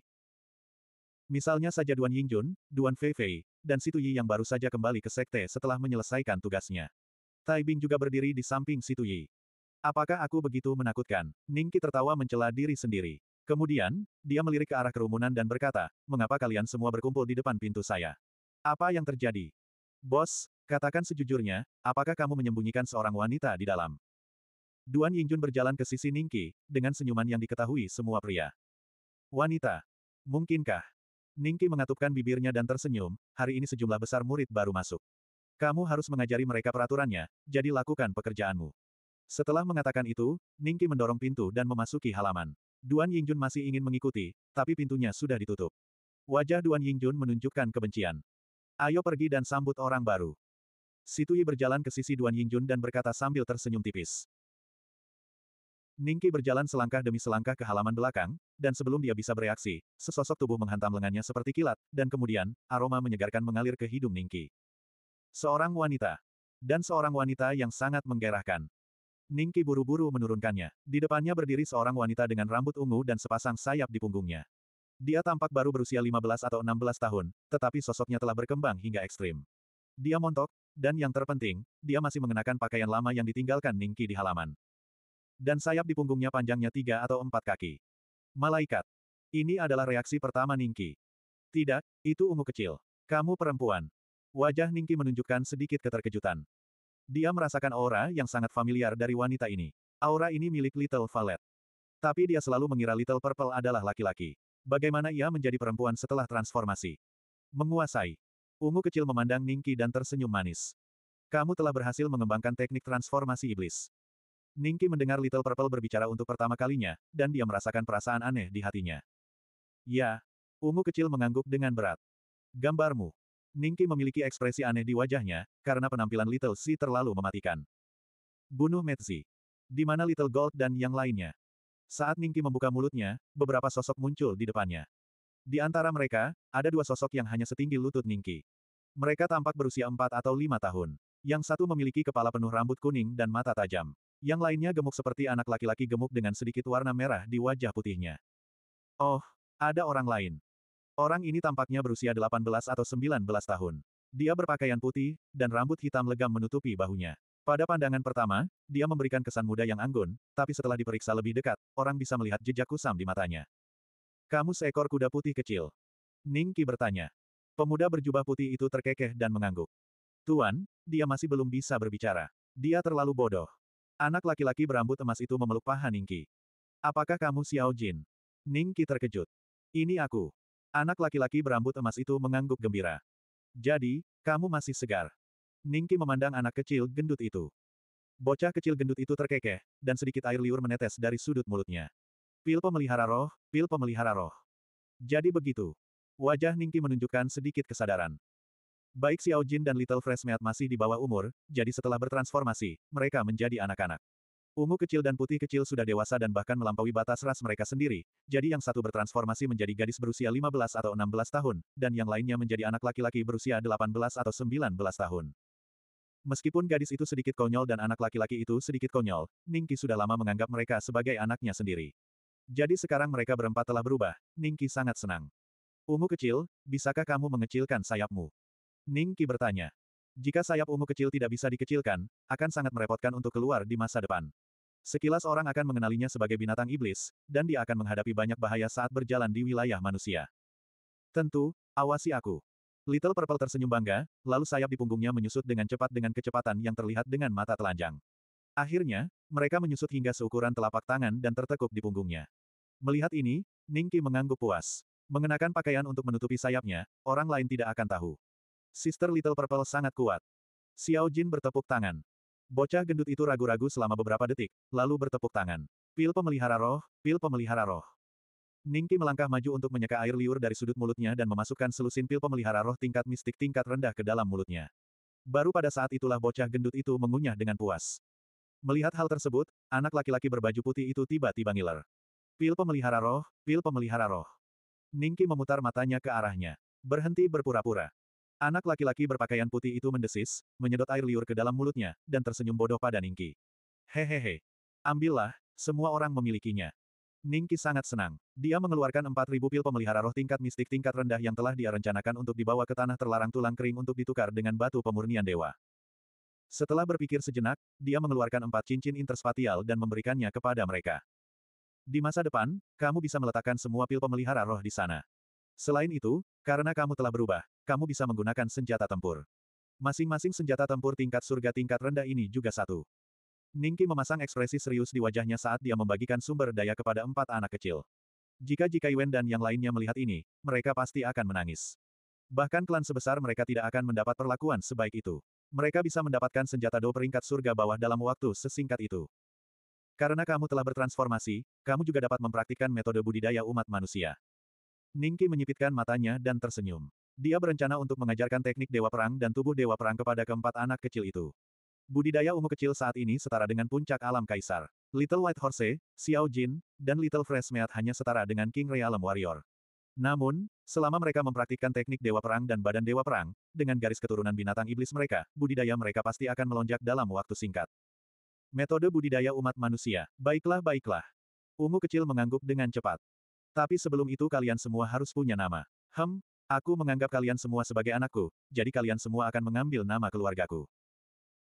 Misalnya saja Duan Yingjun, Duan Fei Fei, dan Situ Yi yang baru saja kembali ke sekte setelah menyelesaikan tugasnya. Tai Bing juga berdiri di samping Situ Yi. Apakah aku begitu menakutkan? Ningki tertawa mencela diri sendiri. Kemudian, dia melirik ke arah kerumunan dan berkata, mengapa kalian semua berkumpul di depan pintu saya? Apa yang terjadi? Bos, Katakan sejujurnya, apakah kamu menyembunyikan seorang wanita di dalam? Duan Yingjun berjalan ke sisi Ningki, dengan senyuman yang diketahui semua pria. Wanita. Mungkinkah? Ningki mengatupkan bibirnya dan tersenyum, hari ini sejumlah besar murid baru masuk. Kamu harus mengajari mereka peraturannya, jadi lakukan pekerjaanmu. Setelah mengatakan itu, Ningki mendorong pintu dan memasuki halaman. Duan Yingjun masih ingin mengikuti, tapi pintunya sudah ditutup. Wajah Duan Yingjun menunjukkan kebencian. Ayo pergi dan sambut orang baru. Situi berjalan ke sisi Duan Yingjun dan berkata sambil tersenyum tipis. Ningki berjalan selangkah demi selangkah ke halaman belakang, dan sebelum dia bisa bereaksi, sesosok tubuh menghantam lengannya seperti kilat, dan kemudian, aroma menyegarkan mengalir ke hidung Ningki. Seorang wanita. Dan seorang wanita yang sangat menggerahkan. Ningki buru-buru menurunkannya. Di depannya berdiri seorang wanita dengan rambut ungu dan sepasang sayap di punggungnya. Dia tampak baru berusia 15 atau 16 tahun, tetapi sosoknya telah berkembang hingga ekstrim. Dia montok, dan yang terpenting, dia masih mengenakan pakaian lama yang ditinggalkan Ningki di halaman. Dan sayap di punggungnya panjangnya tiga atau empat kaki. Malaikat. Ini adalah reaksi pertama Ningki. Tidak, itu ungu kecil. Kamu perempuan. Wajah Ningki menunjukkan sedikit keterkejutan. Dia merasakan aura yang sangat familiar dari wanita ini. Aura ini milik Little Valet. Tapi dia selalu mengira Little Purple adalah laki-laki. Bagaimana ia menjadi perempuan setelah transformasi? Menguasai. Ungu kecil memandang Ningki dan tersenyum manis. Kamu telah berhasil mengembangkan teknik transformasi iblis. Ningki mendengar Little Purple berbicara untuk pertama kalinya, dan dia merasakan perasaan aneh di hatinya. Ya. Ungu kecil mengangguk dengan berat. Gambarmu. Ningki memiliki ekspresi aneh di wajahnya, karena penampilan Little Si terlalu mematikan. Bunuh Metzi. Di mana Little Gold dan yang lainnya? Saat Ningki membuka mulutnya, beberapa sosok muncul di depannya. Di antara mereka, ada dua sosok yang hanya setinggi lutut Ningki. Mereka tampak berusia empat atau lima tahun. Yang satu memiliki kepala penuh rambut kuning dan mata tajam. Yang lainnya gemuk seperti anak laki-laki gemuk dengan sedikit warna merah di wajah putihnya. Oh, ada orang lain. Orang ini tampaknya berusia 18 atau 19 tahun. Dia berpakaian putih, dan rambut hitam legam menutupi bahunya. Pada pandangan pertama, dia memberikan kesan muda yang anggun, tapi setelah diperiksa lebih dekat, orang bisa melihat jejak kusam di matanya. Kamu seekor kuda putih kecil. Ningki bertanya. Pemuda berjubah putih itu terkekeh dan mengangguk. Tuan, dia masih belum bisa berbicara. Dia terlalu bodoh. Anak laki-laki berambut emas itu memeluk paha Ningki. Apakah kamu Xiao Jin? Ningki terkejut. Ini aku. Anak laki-laki berambut emas itu mengangguk gembira. Jadi, kamu masih segar. Ningki memandang anak kecil gendut itu. Bocah kecil gendut itu terkekeh, dan sedikit air liur menetes dari sudut mulutnya. Pil pemelihara roh, pil pemelihara roh. Jadi begitu. Wajah Ningki menunjukkan sedikit kesadaran. Baik Xiao Jin dan Little Freshmeat masih di bawah umur, jadi setelah bertransformasi, mereka menjadi anak-anak. Ungu kecil dan putih kecil sudah dewasa dan bahkan melampaui batas ras mereka sendiri, jadi yang satu bertransformasi menjadi gadis berusia 15 atau 16 tahun, dan yang lainnya menjadi anak laki-laki berusia 18 atau 19 tahun. Meskipun gadis itu sedikit konyol dan anak laki-laki itu sedikit konyol, Ningki sudah lama menganggap mereka sebagai anaknya sendiri. Jadi sekarang mereka berempat telah berubah, Ningki sangat senang. Ungu kecil, bisakah kamu mengecilkan sayapmu? Ning Qi bertanya. Jika sayap ungu kecil tidak bisa dikecilkan, akan sangat merepotkan untuk keluar di masa depan. Sekilas orang akan mengenalinya sebagai binatang iblis, dan dia akan menghadapi banyak bahaya saat berjalan di wilayah manusia. Tentu, awasi aku. Little Purple tersenyum bangga, lalu sayap di punggungnya menyusut dengan cepat dengan kecepatan yang terlihat dengan mata telanjang. Akhirnya, mereka menyusut hingga seukuran telapak tangan dan tertekuk di punggungnya. Melihat ini, Ningki mengangguk puas. Mengenakan pakaian untuk menutupi sayapnya, orang lain tidak akan tahu. Sister Little Purple sangat kuat. Xiao Jin bertepuk tangan. Bocah gendut itu ragu-ragu selama beberapa detik, lalu bertepuk tangan. Pil pemelihara roh, pil pemelihara roh. Ningki melangkah maju untuk menyeka air liur dari sudut mulutnya dan memasukkan selusin pil pemelihara roh tingkat mistik tingkat rendah ke dalam mulutnya. Baru pada saat itulah bocah gendut itu mengunyah dengan puas. Melihat hal tersebut, anak laki-laki berbaju putih itu tiba-tiba ngiler. Pil pemelihara roh, pil pemelihara roh. Ningki memutar matanya ke arahnya. Berhenti berpura-pura. Anak laki-laki berpakaian putih itu mendesis, menyedot air liur ke dalam mulutnya, dan tersenyum bodoh pada Ningki. Hehehe. Ambillah, semua orang memilikinya. Ningki sangat senang. Dia mengeluarkan 4.000 pil pemelihara roh tingkat mistik tingkat rendah yang telah dia rencanakan untuk dibawa ke tanah terlarang tulang kering untuk ditukar dengan batu pemurnian dewa. Setelah berpikir sejenak, dia mengeluarkan empat cincin interspatial dan memberikannya kepada mereka. Di masa depan, kamu bisa meletakkan semua pil pemelihara roh di sana. Selain itu, karena kamu telah berubah, kamu bisa menggunakan senjata tempur. Masing-masing senjata tempur tingkat surga tingkat rendah ini juga satu. Ningki memasang ekspresi serius di wajahnya saat dia membagikan sumber daya kepada empat anak kecil. Jika Jika Yuan dan yang lainnya melihat ini, mereka pasti akan menangis. Bahkan klan sebesar mereka tidak akan mendapat perlakuan sebaik itu. Mereka bisa mendapatkan senjata do peringkat surga bawah dalam waktu sesingkat itu. Karena kamu telah bertransformasi, kamu juga dapat mempraktikkan metode budidaya umat manusia. Ningki menyipitkan matanya dan tersenyum. Dia berencana untuk mengajarkan teknik Dewa Perang dan tubuh Dewa Perang kepada keempat anak kecil itu. Budidaya ungu kecil saat ini setara dengan puncak alam kaisar. Little White Horse, Xiao Jin, dan Little Fresh Meat hanya setara dengan King Realm Warrior. Namun, selama mereka mempraktikkan teknik Dewa Perang dan Badan Dewa Perang, dengan garis keturunan binatang iblis mereka, budidaya mereka pasti akan melonjak dalam waktu singkat. Metode budidaya umat manusia. Baiklah baiklah. Ungu kecil mengangguk dengan cepat. Tapi sebelum itu kalian semua harus punya nama. Hem, aku menganggap kalian semua sebagai anakku, jadi kalian semua akan mengambil nama keluargaku.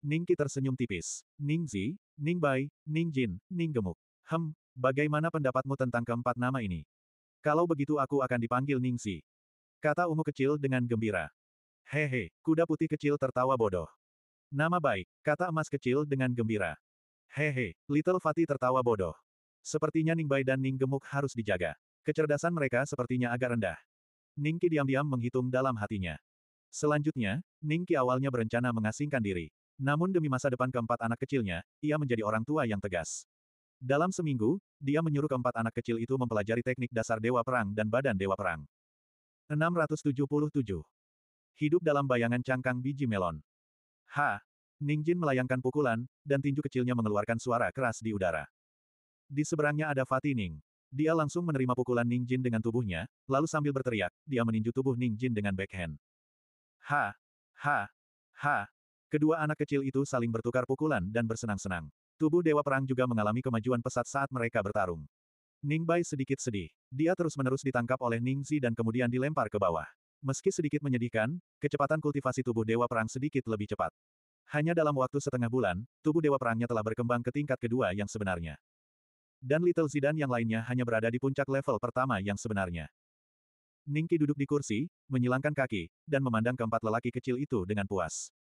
Ningki tersenyum tipis. Ningzi, Ningbai, Ningjin, Ninggemuk. Hem, bagaimana pendapatmu tentang keempat nama ini? Kalau begitu aku akan dipanggil Ningzi. Kata ungu kecil dengan gembira. Hehe, kuda putih kecil tertawa bodoh. Nama baik, kata emas kecil dengan gembira. Hehe, Little Fatih tertawa bodoh. Sepertinya Ning Bai dan Ning Gemuk harus dijaga. Kecerdasan mereka sepertinya agak rendah. Ning Qi diam-diam menghitung dalam hatinya. Selanjutnya, Ning Qi awalnya berencana mengasingkan diri. Namun demi masa depan keempat anak kecilnya, ia menjadi orang tua yang tegas. Dalam seminggu, dia menyuruh keempat anak kecil itu mempelajari teknik dasar Dewa Perang dan Badan Dewa Perang. 677. Hidup dalam bayangan cangkang biji melon. Ha, Ning Jin melayangkan pukulan, dan tinju kecilnya mengeluarkan suara keras di udara. Di seberangnya ada Fatih Ning. Dia langsung menerima pukulan Ning Jin dengan tubuhnya, lalu sambil berteriak, dia meninju tubuh Ning Jin dengan backhand. Ha! Ha! Ha! Kedua anak kecil itu saling bertukar pukulan dan bersenang-senang. Tubuh Dewa Perang juga mengalami kemajuan pesat saat mereka bertarung. Ning Bai sedikit sedih. Dia terus-menerus ditangkap oleh Ning Zi dan kemudian dilempar ke bawah. Meski sedikit menyedihkan, kecepatan kultivasi tubuh Dewa Perang sedikit lebih cepat. Hanya dalam waktu setengah bulan, tubuh dewa perangnya telah berkembang ke tingkat kedua yang sebenarnya. Dan Little Zidan yang lainnya hanya berada di puncak level pertama yang sebenarnya. Ningki duduk di kursi, menyilangkan kaki, dan memandang keempat lelaki kecil itu dengan puas.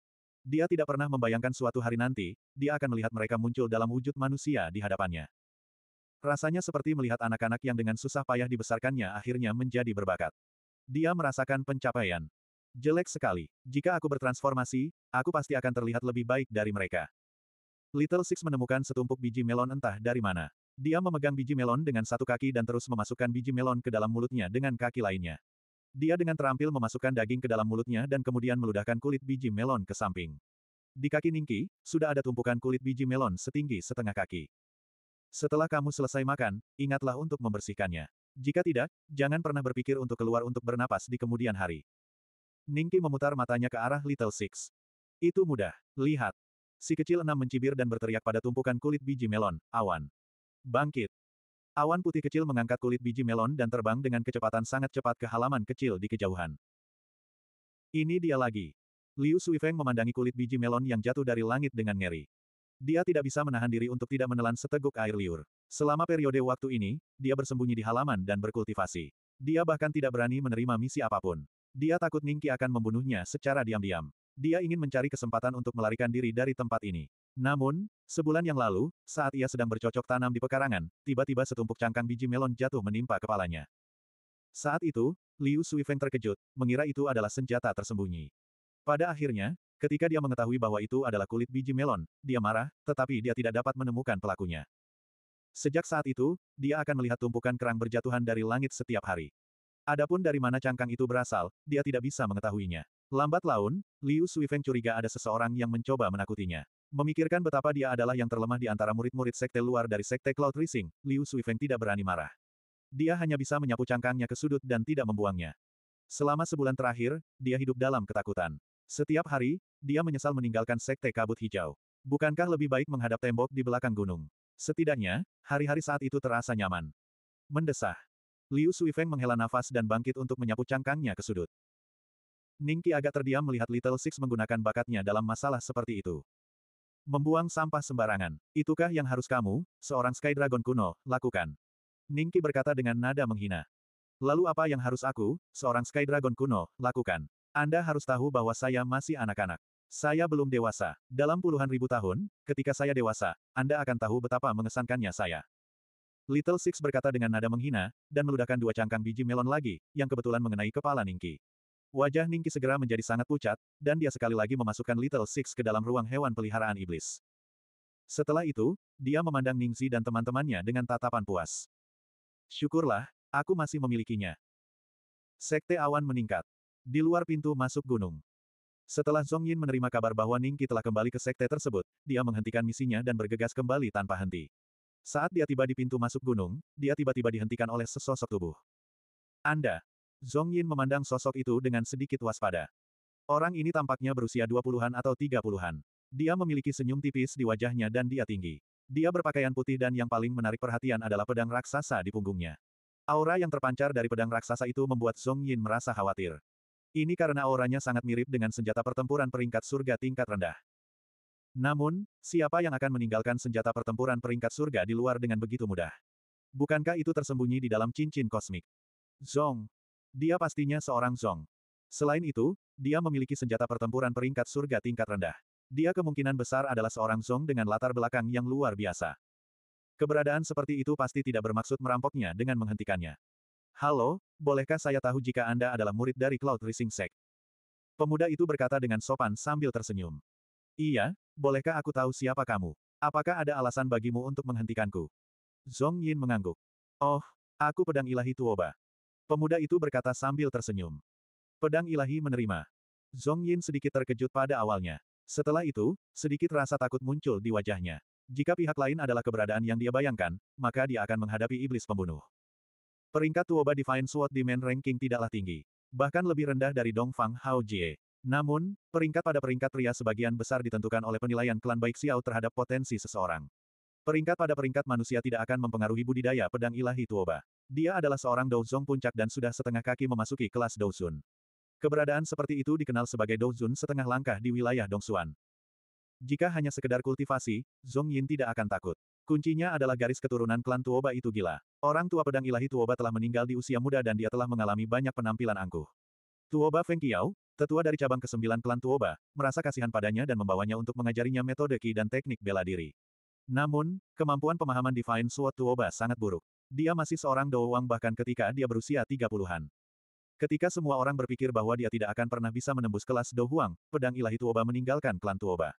Dia tidak pernah membayangkan suatu hari nanti, dia akan melihat mereka muncul dalam wujud manusia di hadapannya. Rasanya seperti melihat anak-anak yang dengan susah payah dibesarkannya akhirnya menjadi berbakat. Dia merasakan pencapaian. Jelek sekali. Jika aku bertransformasi, aku pasti akan terlihat lebih baik dari mereka. Little Six menemukan setumpuk biji melon entah dari mana. Dia memegang biji melon dengan satu kaki dan terus memasukkan biji melon ke dalam mulutnya dengan kaki lainnya. Dia dengan terampil memasukkan daging ke dalam mulutnya dan kemudian meludahkan kulit biji melon ke samping. Di kaki Ningki, sudah ada tumpukan kulit biji melon setinggi setengah kaki. Setelah kamu selesai makan, ingatlah untuk membersihkannya. Jika tidak, jangan pernah berpikir untuk keluar untuk bernapas di kemudian hari. Ningki memutar matanya ke arah Little Six. Itu mudah. Lihat. Si kecil enam mencibir dan berteriak pada tumpukan kulit biji melon, awan. Bangkit. Awan putih kecil mengangkat kulit biji melon dan terbang dengan kecepatan sangat cepat ke halaman kecil di kejauhan. Ini dia lagi. Liu Suifeng memandangi kulit biji melon yang jatuh dari langit dengan ngeri. Dia tidak bisa menahan diri untuk tidak menelan seteguk air liur. Selama periode waktu ini, dia bersembunyi di halaman dan berkultivasi. Dia bahkan tidak berani menerima misi apapun. Dia takut Ningki akan membunuhnya secara diam-diam. Dia ingin mencari kesempatan untuk melarikan diri dari tempat ini. Namun, sebulan yang lalu, saat ia sedang bercocok tanam di pekarangan, tiba-tiba setumpuk cangkang biji melon jatuh menimpa kepalanya. Saat itu, Liu Suifeng terkejut, mengira itu adalah senjata tersembunyi. Pada akhirnya, ketika dia mengetahui bahwa itu adalah kulit biji melon, dia marah, tetapi dia tidak dapat menemukan pelakunya. Sejak saat itu, dia akan melihat tumpukan kerang berjatuhan dari langit setiap hari. Adapun dari mana cangkang itu berasal, dia tidak bisa mengetahuinya. Lambat laun, Liu Suifeng curiga ada seseorang yang mencoba menakutinya. Memikirkan betapa dia adalah yang terlemah di antara murid-murid sekte luar dari sekte Cloud Rising, Liu Suifeng tidak berani marah. Dia hanya bisa menyapu cangkangnya ke sudut dan tidak membuangnya. Selama sebulan terakhir, dia hidup dalam ketakutan. Setiap hari, dia menyesal meninggalkan sekte kabut hijau. Bukankah lebih baik menghadap tembok di belakang gunung? Setidaknya, hari-hari saat itu terasa nyaman. Mendesah. Liu Suifeng menghela nafas dan bangkit untuk menyapu cangkangnya ke sudut. Ningki agak terdiam melihat Little Six menggunakan bakatnya dalam masalah seperti itu. Membuang sampah sembarangan, itukah yang harus kamu, seorang Sky Dragon kuno, lakukan? Ningki berkata dengan nada menghina. Lalu apa yang harus aku, seorang Sky Dragon kuno, lakukan? Anda harus tahu bahwa saya masih anak-anak. Saya belum dewasa. Dalam puluhan ribu tahun, ketika saya dewasa, Anda akan tahu betapa mengesankannya saya. Little Six berkata dengan nada menghina, dan meludahkan dua cangkang biji melon lagi, yang kebetulan mengenai kepala Ningki. Wajah Ningki segera menjadi sangat pucat, dan dia sekali lagi memasukkan Little Six ke dalam ruang hewan peliharaan iblis. Setelah itu, dia memandang Ningzi dan teman-temannya dengan tatapan puas. Syukurlah, aku masih memilikinya. Sekte awan meningkat. Di luar pintu masuk gunung. Setelah Zong Yin menerima kabar bahwa Ningki telah kembali ke sekte tersebut, dia menghentikan misinya dan bergegas kembali tanpa henti. Saat dia tiba di pintu masuk gunung, dia tiba-tiba dihentikan oleh sesosok tubuh. Anda. Zong Yin memandang sosok itu dengan sedikit waspada. Orang ini tampaknya berusia 20-an atau 30-an. Dia memiliki senyum tipis di wajahnya dan dia tinggi. Dia berpakaian putih dan yang paling menarik perhatian adalah pedang raksasa di punggungnya. Aura yang terpancar dari pedang raksasa itu membuat Zong Yin merasa khawatir. Ini karena auranya sangat mirip dengan senjata pertempuran peringkat surga tingkat rendah. Namun, siapa yang akan meninggalkan senjata pertempuran peringkat surga di luar dengan begitu mudah? Bukankah itu tersembunyi di dalam cincin kosmik? Zong. Dia pastinya seorang Zong. Selain itu, dia memiliki senjata pertempuran peringkat surga tingkat rendah. Dia kemungkinan besar adalah seorang Zong dengan latar belakang yang luar biasa. Keberadaan seperti itu pasti tidak bermaksud merampoknya dengan menghentikannya. Halo, bolehkah saya tahu jika Anda adalah murid dari Cloud Rising Sect? Pemuda itu berkata dengan sopan sambil tersenyum. Iya, bolehkah aku tahu siapa kamu? Apakah ada alasan bagimu untuk menghentikanku? Zong Yin mengangguk. Oh, aku pedang ilahi Tuoba. Pemuda itu berkata sambil tersenyum. Pedang ilahi menerima. Zong Yin sedikit terkejut pada awalnya. Setelah itu, sedikit rasa takut muncul di wajahnya. Jika pihak lain adalah keberadaan yang dia bayangkan, maka dia akan menghadapi iblis pembunuh. Peringkat Tuoba Divine Sword di Main Ranking tidaklah tinggi. Bahkan lebih rendah dari Dong Fang Hao Jie. Namun, peringkat pada peringkat pria sebagian besar ditentukan oleh penilaian klan baik Xiao terhadap potensi seseorang. Peringkat pada peringkat manusia tidak akan mempengaruhi budidaya pedang ilahi Tuoba. Dia adalah seorang Douzong puncak dan sudah setengah kaki memasuki kelas Douzun. Keberadaan seperti itu dikenal sebagai Douzun setengah langkah di wilayah Dongsuan. Jika hanya sekedar kultivasi, Zong Yin tidak akan takut. Kuncinya adalah garis keturunan klan Tuoba itu gila. Orang tua pedang ilahi Tuoba telah meninggal di usia muda dan dia telah mengalami banyak penampilan angkuh. Tuoba Feng Qiao, Tetua dari cabang ke-9 klan Tuoba, merasa kasihan padanya dan membawanya untuk mengajarinya metode Ki dan teknik bela diri. Namun, kemampuan pemahaman Divine Sword Tuoba sangat buruk. Dia masih seorang Douwang bahkan ketika dia berusia 30-an. Ketika semua orang berpikir bahwa dia tidak akan pernah bisa menembus kelas Douwang, pedang ilahi Tuoba meninggalkan klan Tuoba.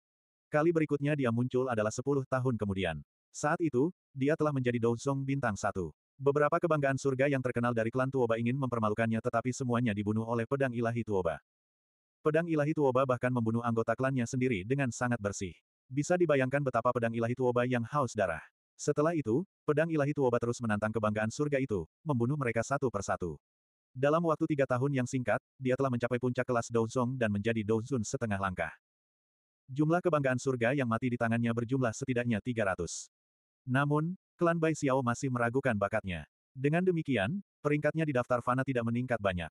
Kali berikutnya dia muncul adalah 10 tahun kemudian. Saat itu, dia telah menjadi Douzong bintang satu. Beberapa kebanggaan surga yang terkenal dari klan Tuoba ingin mempermalukannya tetapi semuanya dibunuh oleh pedang ilahi Tuoba. Pedang ilahi Tuoba bahkan membunuh anggota klannya sendiri dengan sangat bersih. Bisa dibayangkan betapa pedang ilahi Tuoba yang haus darah. Setelah itu, pedang ilahi Tuoba terus menantang kebanggaan surga itu, membunuh mereka satu persatu. Dalam waktu tiga tahun yang singkat, dia telah mencapai puncak kelas Douzong dan menjadi Douzun setengah langkah. Jumlah kebanggaan surga yang mati di tangannya berjumlah setidaknya 300. Namun, klan Bai Xiao masih meragukan bakatnya. Dengan demikian, peringkatnya di daftar Fana tidak meningkat banyak.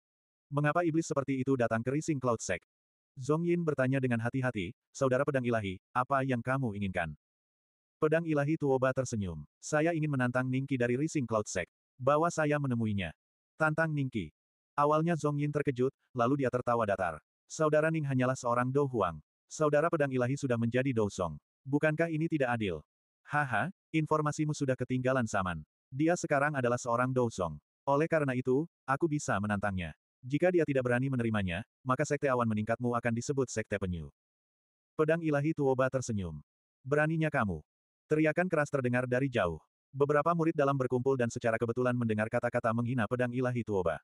Mengapa iblis seperti itu datang ke Rising Cloud Sect? Zong Yin bertanya dengan hati-hati, Saudara Pedang Ilahi, apa yang kamu inginkan? Pedang Ilahi Tuoba tersenyum. Saya ingin menantang Ningki dari Rising Cloud Sect. Bawa saya menemuinya. Tantang Ningki. Awalnya Zong Yin terkejut, lalu dia tertawa datar. Saudara Ning hanyalah seorang Dou Huang. Saudara Pedang Ilahi sudah menjadi Dou Song. Bukankah ini tidak adil? Haha, informasimu sudah ketinggalan zaman. Dia sekarang adalah seorang Dou Song. Oleh karena itu, aku bisa menantangnya. Jika dia tidak berani menerimanya, maka sekte awan meningkatmu akan disebut sekte penyu. Pedang ilahi Tuoba tersenyum. Beraninya kamu. Teriakan keras terdengar dari jauh. Beberapa murid dalam berkumpul dan secara kebetulan mendengar kata-kata menghina pedang ilahi Tuoba.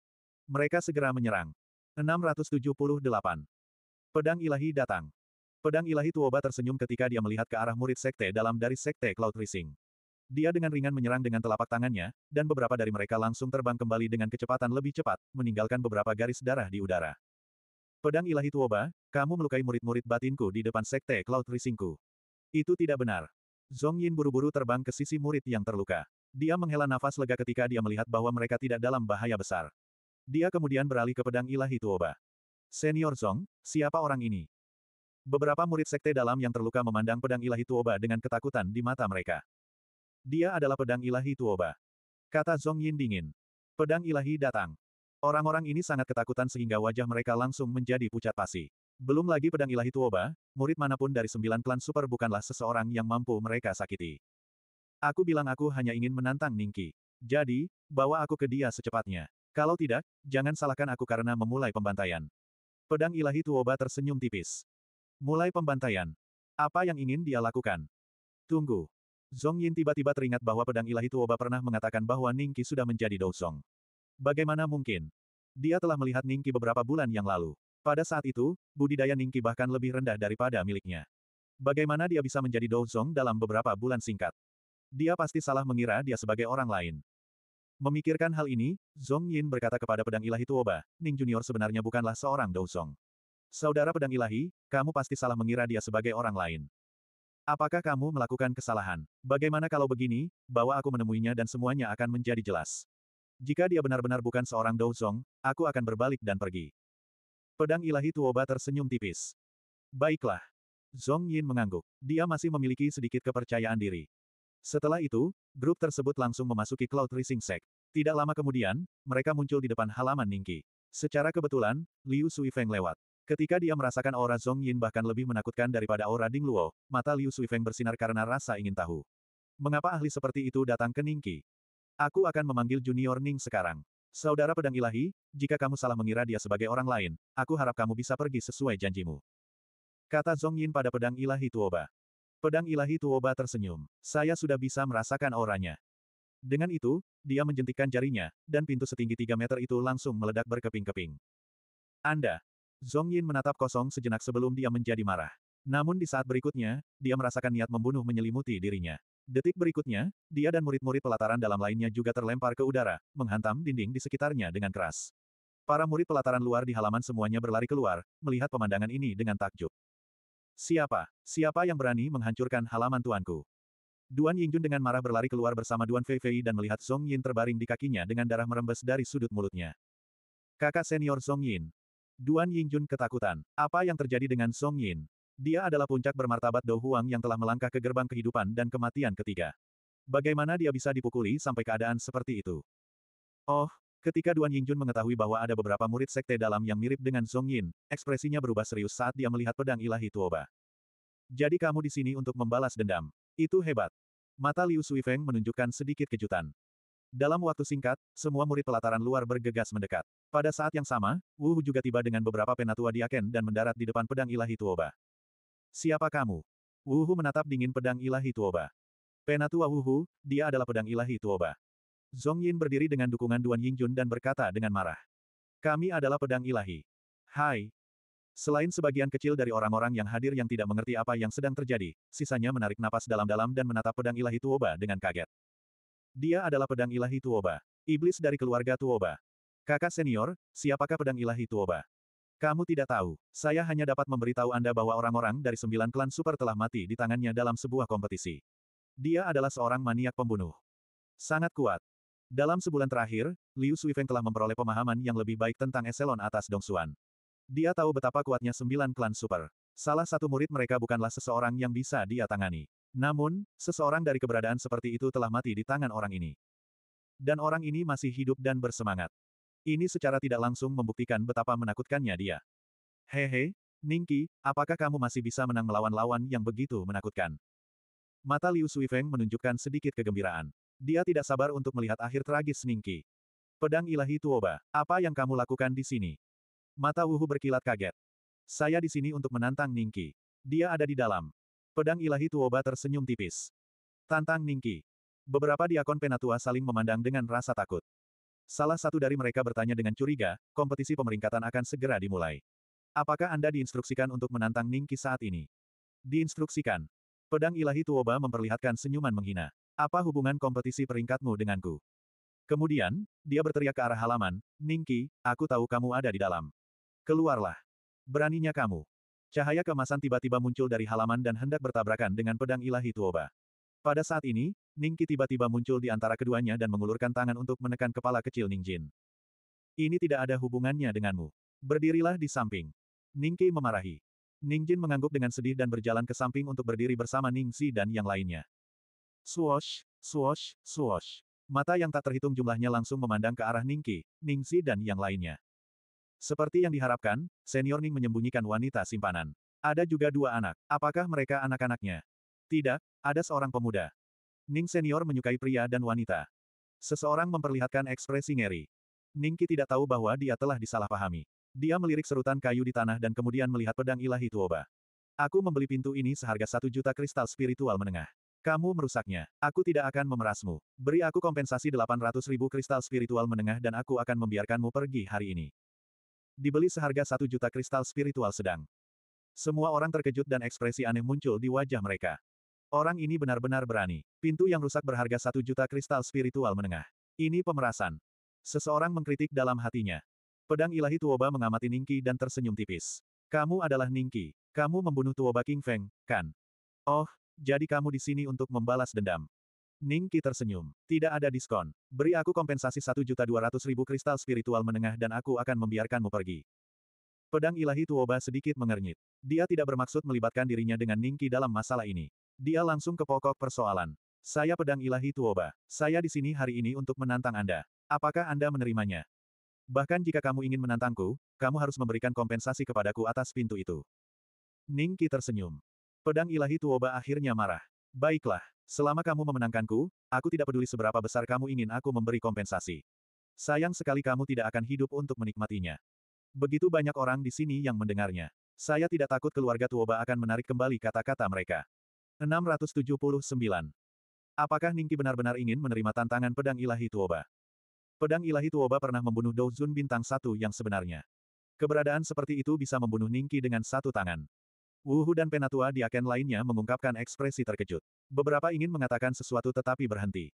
Mereka segera menyerang. 678. Pedang ilahi datang. Pedang ilahi Tuoba tersenyum ketika dia melihat ke arah murid sekte dalam dari sekte Cloud Rising. Dia dengan ringan menyerang dengan telapak tangannya, dan beberapa dari mereka langsung terbang kembali dengan kecepatan lebih cepat, meninggalkan beberapa garis darah di udara. Pedang ilahi Tuoba, kamu melukai murid-murid batinku di depan sekte Cloud Risingku. Itu tidak benar. Zong Yin buru-buru terbang ke sisi murid yang terluka. Dia menghela nafas lega ketika dia melihat bahwa mereka tidak dalam bahaya besar. Dia kemudian beralih ke pedang ilahi Tuoba. Senior Zong, siapa orang ini? Beberapa murid sekte dalam yang terluka memandang pedang ilahi Tuoba dengan ketakutan di mata mereka. Dia adalah pedang ilahi Tuoba. Kata Zong Yin dingin. Pedang ilahi datang. Orang-orang ini sangat ketakutan sehingga wajah mereka langsung menjadi pucat pasi. Belum lagi pedang ilahi Tuoba, murid manapun dari sembilan klan super bukanlah seseorang yang mampu mereka sakiti. Aku bilang aku hanya ingin menantang Ningki. Jadi, bawa aku ke dia secepatnya. Kalau tidak, jangan salahkan aku karena memulai pembantaian. Pedang ilahi Tuoba tersenyum tipis. Mulai pembantaian. Apa yang ingin dia lakukan? Tunggu. Zong Yin tiba-tiba teringat bahwa pedang ilahi Tuoba pernah mengatakan bahwa Ning Qi sudah menjadi Song. Bagaimana mungkin? Dia telah melihat Ning Qi beberapa bulan yang lalu. Pada saat itu, budidaya Ning Qi bahkan lebih rendah daripada miliknya. Bagaimana dia bisa menjadi Song dalam beberapa bulan singkat? Dia pasti salah mengira dia sebagai orang lain. Memikirkan hal ini, Zong Yin berkata kepada pedang ilahi Tuoba, Ning Junior sebenarnya bukanlah seorang Song. Saudara pedang ilahi, kamu pasti salah mengira dia sebagai orang lain. Apakah kamu melakukan kesalahan? Bagaimana kalau begini, bahwa aku menemuinya dan semuanya akan menjadi jelas. Jika dia benar-benar bukan seorang Douzong, aku akan berbalik dan pergi. Pedang ilahi Tuoba tersenyum tipis. Baiklah. Zong Yin mengangguk. Dia masih memiliki sedikit kepercayaan diri. Setelah itu, grup tersebut langsung memasuki Cloud Rising Sect. Tidak lama kemudian, mereka muncul di depan halaman Ningki. Secara kebetulan, Liu Sui Feng lewat. Ketika dia merasakan aura Zong Yin bahkan lebih menakutkan daripada aura Ding Luo, mata Liu Feng bersinar karena rasa ingin tahu. Mengapa ahli seperti itu datang ke Ningqi? Aku akan memanggil Junior Ning sekarang. Saudara pedang ilahi, jika kamu salah mengira dia sebagai orang lain, aku harap kamu bisa pergi sesuai janjimu. Kata Zong Yin pada pedang ilahi Tuoba. Pedang ilahi Tuoba tersenyum. Saya sudah bisa merasakan auranya. Dengan itu, dia menjentikkan jarinya, dan pintu setinggi 3 meter itu langsung meledak berkeping-keping. Anda, Zong Yin menatap kosong sejenak sebelum dia menjadi marah. Namun di saat berikutnya, dia merasakan niat membunuh menyelimuti dirinya. Detik berikutnya, dia dan murid-murid pelataran dalam lainnya juga terlempar ke udara, menghantam dinding di sekitarnya dengan keras. Para murid pelataran luar di halaman semuanya berlari keluar, melihat pemandangan ini dengan takjub. Siapa? Siapa yang berani menghancurkan halaman tuanku? Duan Yingjun dengan marah berlari keluar bersama Duan Fei Fei dan melihat Zong Yin terbaring di kakinya dengan darah merembes dari sudut mulutnya. Kakak senior Zong Yin, Duan Yingjun ketakutan. Apa yang terjadi dengan Song Yin? Dia adalah puncak bermartabat Dou Huang yang telah melangkah ke gerbang kehidupan dan kematian ketiga. Bagaimana dia bisa dipukuli sampai keadaan seperti itu? Oh, ketika Duan Yingjun mengetahui bahwa ada beberapa murid sekte dalam yang mirip dengan Song Yin, ekspresinya berubah serius saat dia melihat pedang ilahi Tuoba. Jadi kamu di sini untuk membalas dendam. Itu hebat. Mata Liu Sui Feng menunjukkan sedikit kejutan. Dalam waktu singkat, semua murid pelataran luar bergegas mendekat. Pada saat yang sama, Wuhu juga tiba dengan beberapa penatua diaken dan mendarat di depan pedang ilahi Tuoba. Siapa kamu? Wuhu menatap dingin pedang ilahi Tuoba. Penatua Wuhu, dia adalah pedang ilahi Tuoba. Zong Yin berdiri dengan dukungan Duan Yingjun dan berkata dengan marah. Kami adalah pedang ilahi. Hai. Selain sebagian kecil dari orang-orang yang hadir yang tidak mengerti apa yang sedang terjadi, sisanya menarik napas dalam-dalam dan menatap pedang ilahi Tuoba dengan kaget. Dia adalah pedang ilahi Tuoba. Iblis dari keluarga Tuoba. Kakak senior, siapakah pedang ilahi Tuoba? Kamu tidak tahu, saya hanya dapat memberitahu Anda bahwa orang-orang dari sembilan klan super telah mati di tangannya dalam sebuah kompetisi. Dia adalah seorang maniak pembunuh. Sangat kuat. Dalam sebulan terakhir, Liu Suifeng telah memperoleh pemahaman yang lebih baik tentang eselon atas Dong Dongsuan. Dia tahu betapa kuatnya sembilan klan super. Salah satu murid mereka bukanlah seseorang yang bisa dia tangani. Namun, seseorang dari keberadaan seperti itu telah mati di tangan orang ini. Dan orang ini masih hidup dan bersemangat. Ini secara tidak langsung membuktikan betapa menakutkannya dia. Hehe, Ningki, apakah kamu masih bisa menang melawan lawan yang begitu menakutkan? Mata Liu Suifeng menunjukkan sedikit kegembiraan. Dia tidak sabar untuk melihat akhir tragis Ningki. Pedang ilahi Tuoba, apa yang kamu lakukan di sini? Mata Wuhu berkilat kaget. Saya di sini untuk menantang Ningki. Dia ada di dalam. Pedang ilahi Tuoba tersenyum tipis. Tantang Ningki. Beberapa diakon penatua saling memandang dengan rasa takut. Salah satu dari mereka bertanya dengan curiga, kompetisi pemeringkatan akan segera dimulai. Apakah Anda diinstruksikan untuk menantang Ningki saat ini? Diinstruksikan. Pedang ilahi Tuoba memperlihatkan senyuman menghina. Apa hubungan kompetisi peringkatmu denganku? Kemudian, dia berteriak ke arah halaman, Ningki, aku tahu kamu ada di dalam. Keluarlah. Beraninya kamu. Cahaya kemasan tiba-tiba muncul dari halaman dan hendak bertabrakan dengan pedang ilahi Tuoba. Pada saat ini, Ningki tiba-tiba muncul di antara keduanya dan mengulurkan tangan untuk menekan kepala kecil Ningjin. Ini tidak ada hubungannya denganmu. Berdirilah di samping. Ningki memarahi. Ningjin mengangguk dengan sedih dan berjalan ke samping untuk berdiri bersama Ningxi dan yang lainnya. Swosh, swosh, swosh. Mata yang tak terhitung jumlahnya langsung memandang ke arah Ningki, Ningxi dan yang lainnya. Seperti yang diharapkan, senior Ning menyembunyikan wanita simpanan. Ada juga dua anak. Apakah mereka anak-anaknya? Tidak, ada seorang pemuda. Ning senior menyukai pria dan wanita. Seseorang memperlihatkan ekspresi ngeri. Ningki tidak tahu bahwa dia telah disalahpahami. Dia melirik serutan kayu di tanah dan kemudian melihat pedang ilahi Tuoba. Aku membeli pintu ini seharga satu juta kristal spiritual menengah. Kamu merusaknya. Aku tidak akan memerasmu. Beri aku kompensasi 800 ribu kristal spiritual menengah dan aku akan membiarkanmu pergi hari ini. Dibeli seharga satu juta kristal spiritual sedang. Semua orang terkejut dan ekspresi aneh muncul di wajah mereka. Orang ini benar-benar berani. Pintu yang rusak berharga satu juta kristal spiritual menengah. Ini pemerasan. Seseorang mengkritik dalam hatinya. Pedang ilahi Tuoba mengamati Ningki dan tersenyum tipis. Kamu adalah Ningki. Kamu membunuh Tuoba King Feng, kan? Oh, jadi kamu di sini untuk membalas dendam. Ningki tersenyum. Tidak ada diskon. Beri aku kompensasi satu juta dua ratus ribu kristal spiritual menengah dan aku akan membiarkanmu pergi. Pedang ilahi Tuoba sedikit mengernyit. Dia tidak bermaksud melibatkan dirinya dengan Ningki dalam masalah ini. Dia langsung ke pokok persoalan. Saya pedang ilahi Tuoba. Saya di sini hari ini untuk menantang Anda. Apakah Anda menerimanya? Bahkan jika kamu ingin menantangku, kamu harus memberikan kompensasi kepadaku atas pintu itu. Ning Qi tersenyum. Pedang ilahi Tuoba akhirnya marah. Baiklah, selama kamu memenangkanku, aku tidak peduli seberapa besar kamu ingin aku memberi kompensasi. Sayang sekali kamu tidak akan hidup untuk menikmatinya. Begitu banyak orang di sini yang mendengarnya. Saya tidak takut keluarga Tuoba akan menarik kembali kata-kata mereka. 679. Apakah Ningki benar-benar ingin menerima tantangan pedang ilahi Tuoba? Pedang ilahi Tuoba pernah membunuh Douzun bintang satu yang sebenarnya. Keberadaan seperti itu bisa membunuh Ningki dengan satu tangan. Wuhu dan penatua di diaken lainnya mengungkapkan ekspresi terkejut. Beberapa ingin mengatakan sesuatu tetapi berhenti.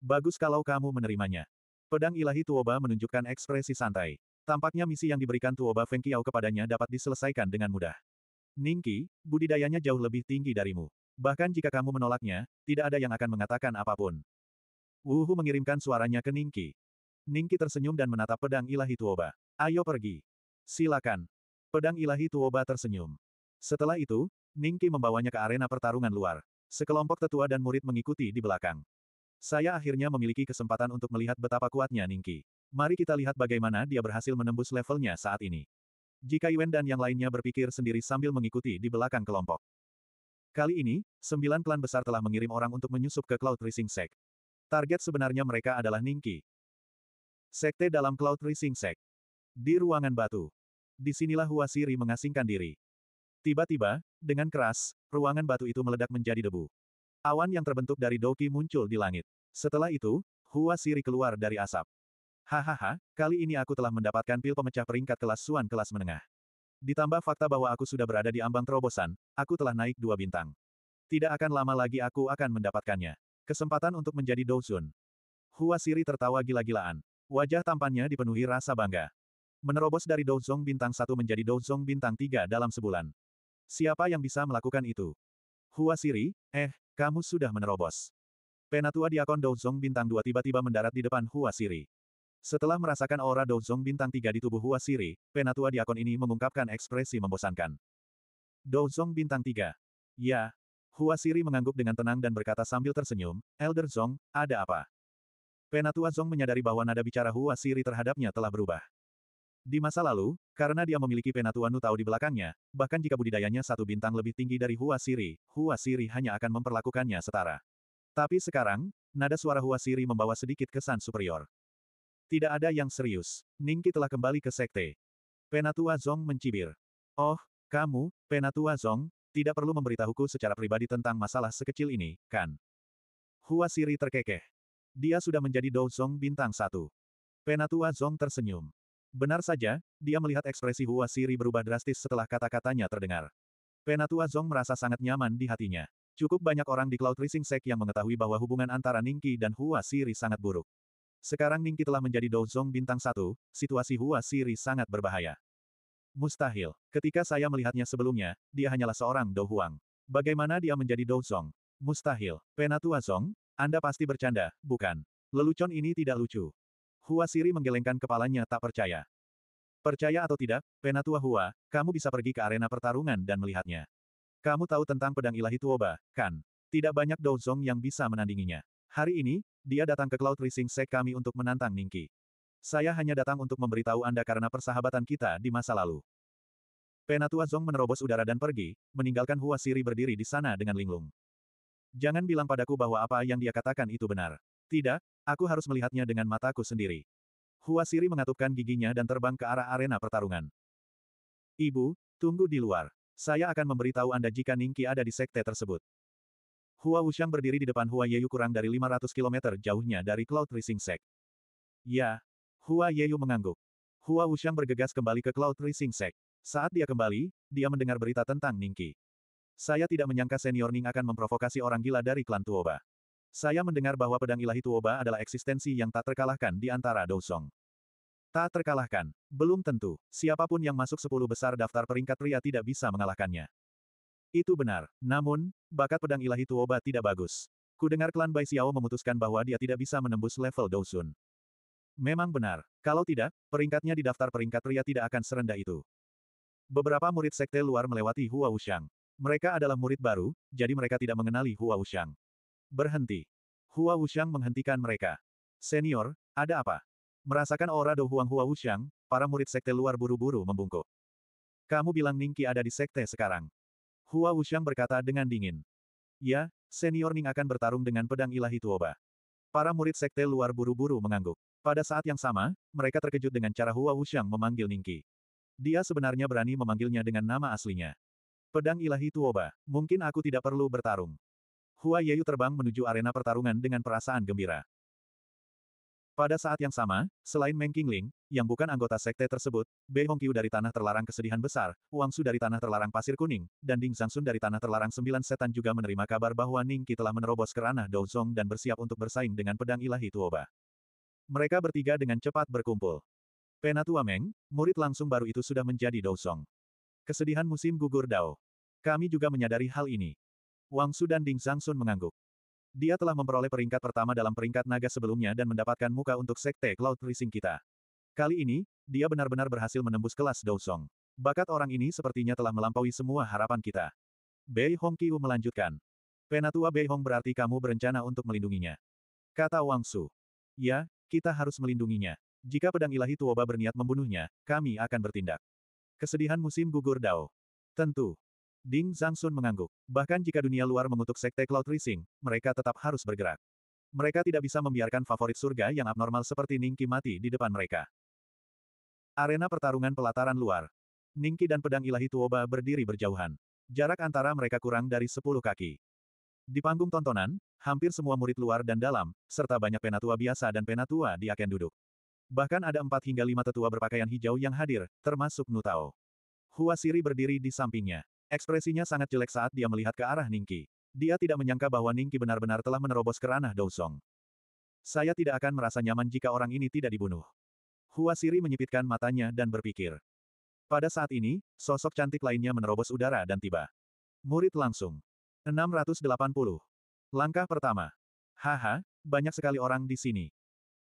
Bagus kalau kamu menerimanya. Pedang ilahi Tuoba menunjukkan ekspresi santai. Tampaknya misi yang diberikan Tuoba Feng Qiao kepadanya dapat diselesaikan dengan mudah. Ningki, budidayanya jauh lebih tinggi darimu. Bahkan jika kamu menolaknya, tidak ada yang akan mengatakan apapun. Wuhu mengirimkan suaranya ke Ningki. Ningki tersenyum dan menatap pedang ilahi Tuoba. Ayo pergi. Silakan. Pedang ilahi Tuoba tersenyum. Setelah itu, Ningki membawanya ke arena pertarungan luar. Sekelompok tetua dan murid mengikuti di belakang. Saya akhirnya memiliki kesempatan untuk melihat betapa kuatnya Ningki. Mari kita lihat bagaimana dia berhasil menembus levelnya saat ini. Jika Yuan dan yang lainnya berpikir sendiri sambil mengikuti di belakang kelompok. Kali ini, sembilan klan besar telah mengirim orang untuk menyusup ke Cloud Rising Sect. Target sebenarnya mereka adalah Ningki. Sekte dalam Cloud Rising Sect. Di ruangan batu. Disinilah Huasiri mengasingkan diri. Tiba-tiba, dengan keras, ruangan batu itu meledak menjadi debu. Awan yang terbentuk dari Doki muncul di langit. Setelah itu, Huasiri keluar dari asap. Hahaha, kali ini aku telah mendapatkan pil pemecah peringkat kelas Suan kelas menengah. Ditambah fakta bahwa aku sudah berada di ambang terobosan, aku telah naik dua bintang. Tidak akan lama lagi aku akan mendapatkannya. Kesempatan untuk menjadi Douzun. Hua Siri tertawa gila-gilaan. Wajah tampannya dipenuhi rasa bangga. Menerobos dari Douzong bintang satu menjadi Douzong bintang tiga dalam sebulan. Siapa yang bisa melakukan itu? Hua Siri, eh, kamu sudah menerobos. Penatua Diakon Douzong bintang dua tiba-tiba mendarat di depan Hua Siri. Setelah merasakan aura Douzong bintang tiga di tubuh Hua Siri, penatua diakon ini mengungkapkan ekspresi membosankan. Douzong bintang tiga. Ya. Hua Siri mengangguk dengan tenang dan berkata sambil tersenyum, Elder Zong, ada apa? Penatua Zong menyadari bahwa nada bicara Hua Siri terhadapnya telah berubah. Di masa lalu, karena dia memiliki penatua tau di belakangnya, bahkan jika budidayanya satu bintang lebih tinggi dari Hua Siri, Hua Siri hanya akan memperlakukannya setara. Tapi sekarang, nada suara Hua Siri membawa sedikit kesan superior. Tidak ada yang serius. Ningki telah kembali ke sekte. Penatua Zong mencibir. Oh, kamu, Penatua Zong, tidak perlu memberitahuku secara pribadi tentang masalah sekecil ini, kan? Hua Siri terkekeh. Dia sudah menjadi Dou Zong bintang satu. Penatua Zong tersenyum. Benar saja, dia melihat ekspresi Hua Siri berubah drastis setelah kata-katanya terdengar. Penatua Zong merasa sangat nyaman di hatinya. Cukup banyak orang di Cloud Rising Sek yang mengetahui bahwa hubungan antara Ningki dan Hua Siri sangat buruk. Sekarang Ningki telah menjadi Douzong bintang satu, situasi Hua Siri sangat berbahaya. Mustahil. Ketika saya melihatnya sebelumnya, dia hanyalah seorang Dou Huang. Bagaimana dia menjadi Douzong? Mustahil. Penatua Zong, Anda pasti bercanda, bukan? Lelucon ini tidak lucu. Hua Siri menggelengkan kepalanya tak percaya. Percaya atau tidak, Penatua Hua, kamu bisa pergi ke arena pertarungan dan melihatnya. Kamu tahu tentang pedang ilahi Tuoba, kan? Tidak banyak Douzong yang bisa menandinginya. Hari ini, dia datang ke Cloud Rising Sek kami untuk menantang Ningki. Saya hanya datang untuk memberitahu Anda karena persahabatan kita di masa lalu. Penatua Zong menerobos udara dan pergi, meninggalkan Hua Siri berdiri di sana dengan linglung. Jangan bilang padaku bahwa apa yang dia katakan itu benar. Tidak, aku harus melihatnya dengan mataku sendiri. Hua Siri mengatupkan giginya dan terbang ke arah arena pertarungan. Ibu, tunggu di luar. Saya akan memberitahu Anda jika Ningki ada di sekte tersebut. Hua Wuxiang berdiri di depan Hua Yeyu kurang dari 500 km jauhnya dari Cloud Rising Sect. Ya. Hua Yeyu mengangguk. Hua Wuxiang bergegas kembali ke Cloud Rising Sect. Saat dia kembali, dia mendengar berita tentang Ningki. Saya tidak menyangka senior Ning akan memprovokasi orang gila dari klan Tuoba. Saya mendengar bahwa pedang ilahi Tuoba adalah eksistensi yang tak terkalahkan di antara Dousong. Tak terkalahkan. Belum tentu. Siapapun yang masuk sepuluh besar daftar peringkat pria tidak bisa mengalahkannya. Itu benar. Namun, bakat pedang ilahi Tuoba tidak bagus. Kudengar klan Bai Xiao memutuskan bahwa dia tidak bisa menembus level Dousun. Memang benar. Kalau tidak, peringkatnya di daftar peringkat pria tidak akan serendah itu. Beberapa murid sekte luar melewati Hua Wuxiang. Mereka adalah murid baru, jadi mereka tidak mengenali Hua Wuxiang. Berhenti. Hua Wuxiang menghentikan mereka. Senior, ada apa? Merasakan aura Dohuang Hua Wuxiang, para murid sekte luar buru-buru membungkuk. Kamu bilang Ningki ada di sekte sekarang. Hua Wuxiang berkata dengan dingin. Ya, senior Ning akan bertarung dengan pedang ilahi Tuoba. Para murid sekte luar buru-buru mengangguk. Pada saat yang sama, mereka terkejut dengan cara Hua Wuxiang memanggil Ningki. Dia sebenarnya berani memanggilnya dengan nama aslinya. Pedang ilahi Tuoba, mungkin aku tidak perlu bertarung. Hua Yeyu terbang menuju arena pertarungan dengan perasaan gembira. Pada saat yang sama, selain Meng Qingling, yang bukan anggota sekte tersebut, Bei Hongqiu dari Tanah Terlarang Kesedihan Besar, Wang Su dari Tanah Terlarang Pasir Kuning, dan Ding Sun dari Tanah Terlarang Sembilan Setan juga menerima kabar bahwa Ning Qi telah menerobos ke ranah Douzong dan bersiap untuk bersaing dengan pedang ilahi Tuoba. Mereka bertiga dengan cepat berkumpul. Penatua Meng, murid langsung baru itu sudah menjadi Douzong. Kesedihan musim gugur Dao. Kami juga menyadari hal ini. Wang Su dan Ding Sun mengangguk. Dia telah memperoleh peringkat pertama dalam peringkat naga sebelumnya dan mendapatkan muka untuk sekte Cloud Rising kita. Kali ini, dia benar-benar berhasil menembus kelas Dousong. Bakat orang ini sepertinya telah melampaui semua harapan kita. Bei Hong Kiu melanjutkan. Penatua Bei Hong berarti kamu berencana untuk melindunginya. Kata Wang Su. Ya, kita harus melindunginya. Jika pedang ilahi Tuoba berniat membunuhnya, kami akan bertindak. Kesedihan musim gugur Dao. Tentu, Ding Zhangsun mengangguk. Bahkan jika dunia luar mengutuk sekte Cloud Rising, mereka tetap harus bergerak. Mereka tidak bisa membiarkan favorit surga yang abnormal seperti Ningki mati di depan mereka. Arena pertarungan pelataran luar. Ningki dan pedang ilahi Tuoba berdiri berjauhan. Jarak antara mereka kurang dari 10 kaki. Di panggung tontonan, hampir semua murid luar dan dalam, serta banyak penatua biasa dan penatua di Aken duduk. Bahkan ada empat hingga lima tetua berpakaian hijau yang hadir, termasuk Nutao. Huasiri berdiri di sampingnya. Ekspresinya sangat jelek saat dia melihat ke arah Ningki. Dia tidak menyangka bahwa Ningki benar-benar telah menerobos ke ranah Dousong. Saya tidak akan merasa nyaman jika orang ini tidak dibunuh. Hua Siri menyipitkan matanya dan berpikir. Pada saat ini, sosok cantik lainnya menerobos udara dan tiba. Murid langsung. 680. Langkah pertama. Haha, banyak sekali orang di sini.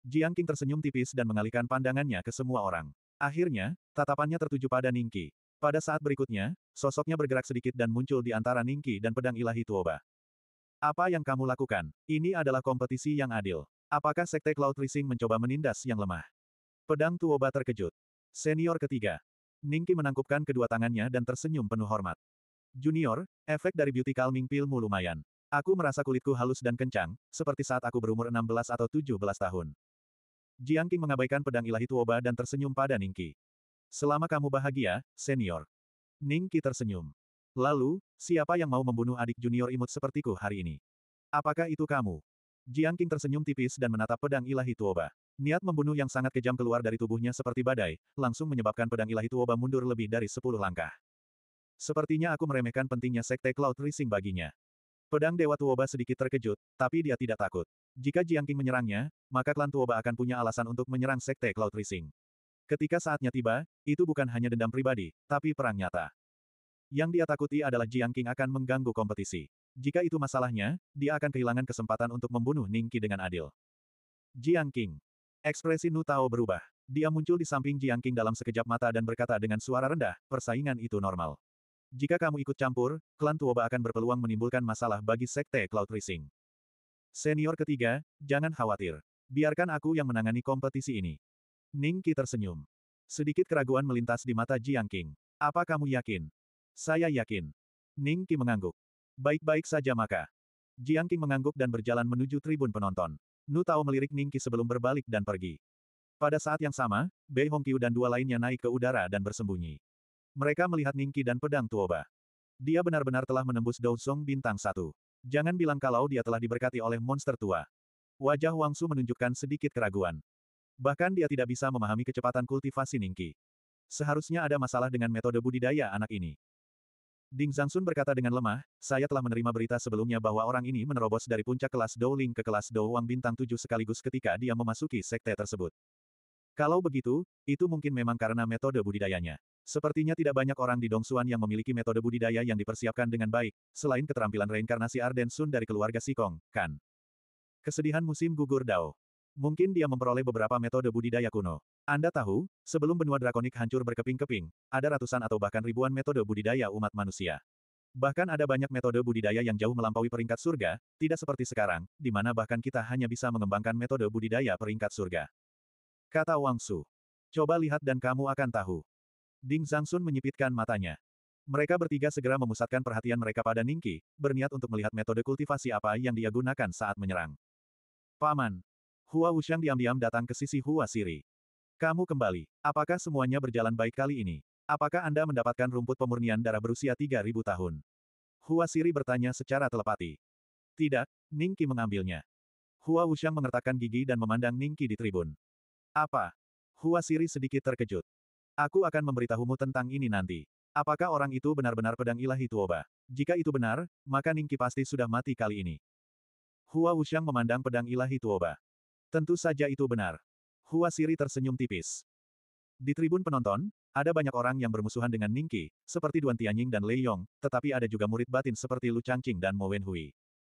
Jiang King tersenyum tipis dan mengalihkan pandangannya ke semua orang. Akhirnya, tatapannya tertuju pada Ningki. Pada saat berikutnya, sosoknya bergerak sedikit dan muncul di antara Ningki dan pedang ilahi Tuoba. Apa yang kamu lakukan? Ini adalah kompetisi yang adil. Apakah Sekte Cloud Rising mencoba menindas yang lemah? Pedang Tuoba terkejut. Senior ketiga. Ningki menangkupkan kedua tangannya dan tersenyum penuh hormat. Junior, efek dari beauty calming pilmu lumayan. Aku merasa kulitku halus dan kencang, seperti saat aku berumur 16 atau 17 tahun. Jiang Qing mengabaikan pedang ilahi Tuoba dan tersenyum pada Ningki. Selama kamu bahagia, senior. Ning Ningki tersenyum. Lalu, siapa yang mau membunuh adik junior imut sepertiku hari ini? Apakah itu kamu? Jiang Qing tersenyum tipis dan menatap pedang ilahi Tuoba. Niat membunuh yang sangat kejam keluar dari tubuhnya seperti badai, langsung menyebabkan pedang ilahi Tuoba mundur lebih dari sepuluh langkah. Sepertinya aku meremehkan pentingnya sekte Cloud Rising baginya. Pedang Dewa Tuoba sedikit terkejut, tapi dia tidak takut. Jika Jiang Qing menyerangnya, maka klan Tuoba akan punya alasan untuk menyerang sekte Cloud Rising. Ketika saatnya tiba, itu bukan hanya dendam pribadi, tapi perang nyata. Yang dia takuti adalah Jiang Qing akan mengganggu kompetisi. Jika itu masalahnya, dia akan kehilangan kesempatan untuk membunuh Ning Qi dengan adil. Jiang Qing. Ekspresi Nu Tao berubah. Dia muncul di samping Jiang Qing dalam sekejap mata dan berkata dengan suara rendah, persaingan itu normal. Jika kamu ikut campur, klan Tuoba akan berpeluang menimbulkan masalah bagi Sekte Cloud Rising. Senior ketiga, jangan khawatir. Biarkan aku yang menangani kompetisi ini. Ning Qi tersenyum. Sedikit keraguan melintas di mata Jiang Qing. Apa kamu yakin? Saya yakin. Ning Qi mengangguk. Baik-baik saja maka. Jiang Qing mengangguk dan berjalan menuju tribun penonton. Nu Tao melirik Ning Qi sebelum berbalik dan pergi. Pada saat yang sama, Bei Hongqiu dan dua lainnya naik ke udara dan bersembunyi. Mereka melihat Ning Qi dan pedang Tuoba. Dia benar-benar telah menembus Song bintang satu. Jangan bilang kalau dia telah diberkati oleh monster tua. Wajah Wang Su menunjukkan sedikit keraguan. Bahkan dia tidak bisa memahami kecepatan kultivasi Ningki. Seharusnya ada masalah dengan metode budidaya anak ini. Ding Zhangsun berkata dengan lemah, saya telah menerima berita sebelumnya bahwa orang ini menerobos dari puncak kelas Ling ke kelas Wang bintang 7 sekaligus ketika dia memasuki sekte tersebut. Kalau begitu, itu mungkin memang karena metode budidayanya. Sepertinya tidak banyak orang di Dongsuan yang memiliki metode budidaya yang dipersiapkan dengan baik, selain keterampilan reinkarnasi Arden Sun dari keluarga Sikong, kan. Kesedihan musim gugur Dao. Mungkin dia memperoleh beberapa metode budidaya kuno. Anda tahu, sebelum benua drakonik hancur berkeping-keping, ada ratusan atau bahkan ribuan metode budidaya umat manusia. Bahkan ada banyak metode budidaya yang jauh melampaui peringkat surga, tidak seperti sekarang, di mana bahkan kita hanya bisa mengembangkan metode budidaya peringkat surga. Kata Wang Su. Coba lihat dan kamu akan tahu. Ding Zhangsun menyipitkan matanya. Mereka bertiga segera memusatkan perhatian mereka pada Ningki, berniat untuk melihat metode kultivasi apa yang dia gunakan saat menyerang. Paman, Hua Wushang diam-diam datang ke sisi Hua Siri. Kamu kembali. Apakah semuanya berjalan baik kali ini? Apakah Anda mendapatkan rumput pemurnian darah berusia 3000 tahun? Hua Siri bertanya secara telepati. Tidak, Ningki mengambilnya. Hua Wushang mengertakkan gigi dan memandang Ningki di tribun. Apa? Hua Siri sedikit terkejut. Aku akan memberitahumu tentang ini nanti. Apakah orang itu benar-benar pedang ilahi Tuoba? Jika itu benar, maka Ningki pasti sudah mati kali ini. Hua Wushang memandang pedang ilahi Tuoba. Tentu saja itu benar. Hua Siri tersenyum tipis. Di tribun penonton, ada banyak orang yang bermusuhan dengan Ningqi, seperti Duan Tianying dan Lei Yong, tetapi ada juga murid batin seperti Lu Changqing dan Mo Wenhui.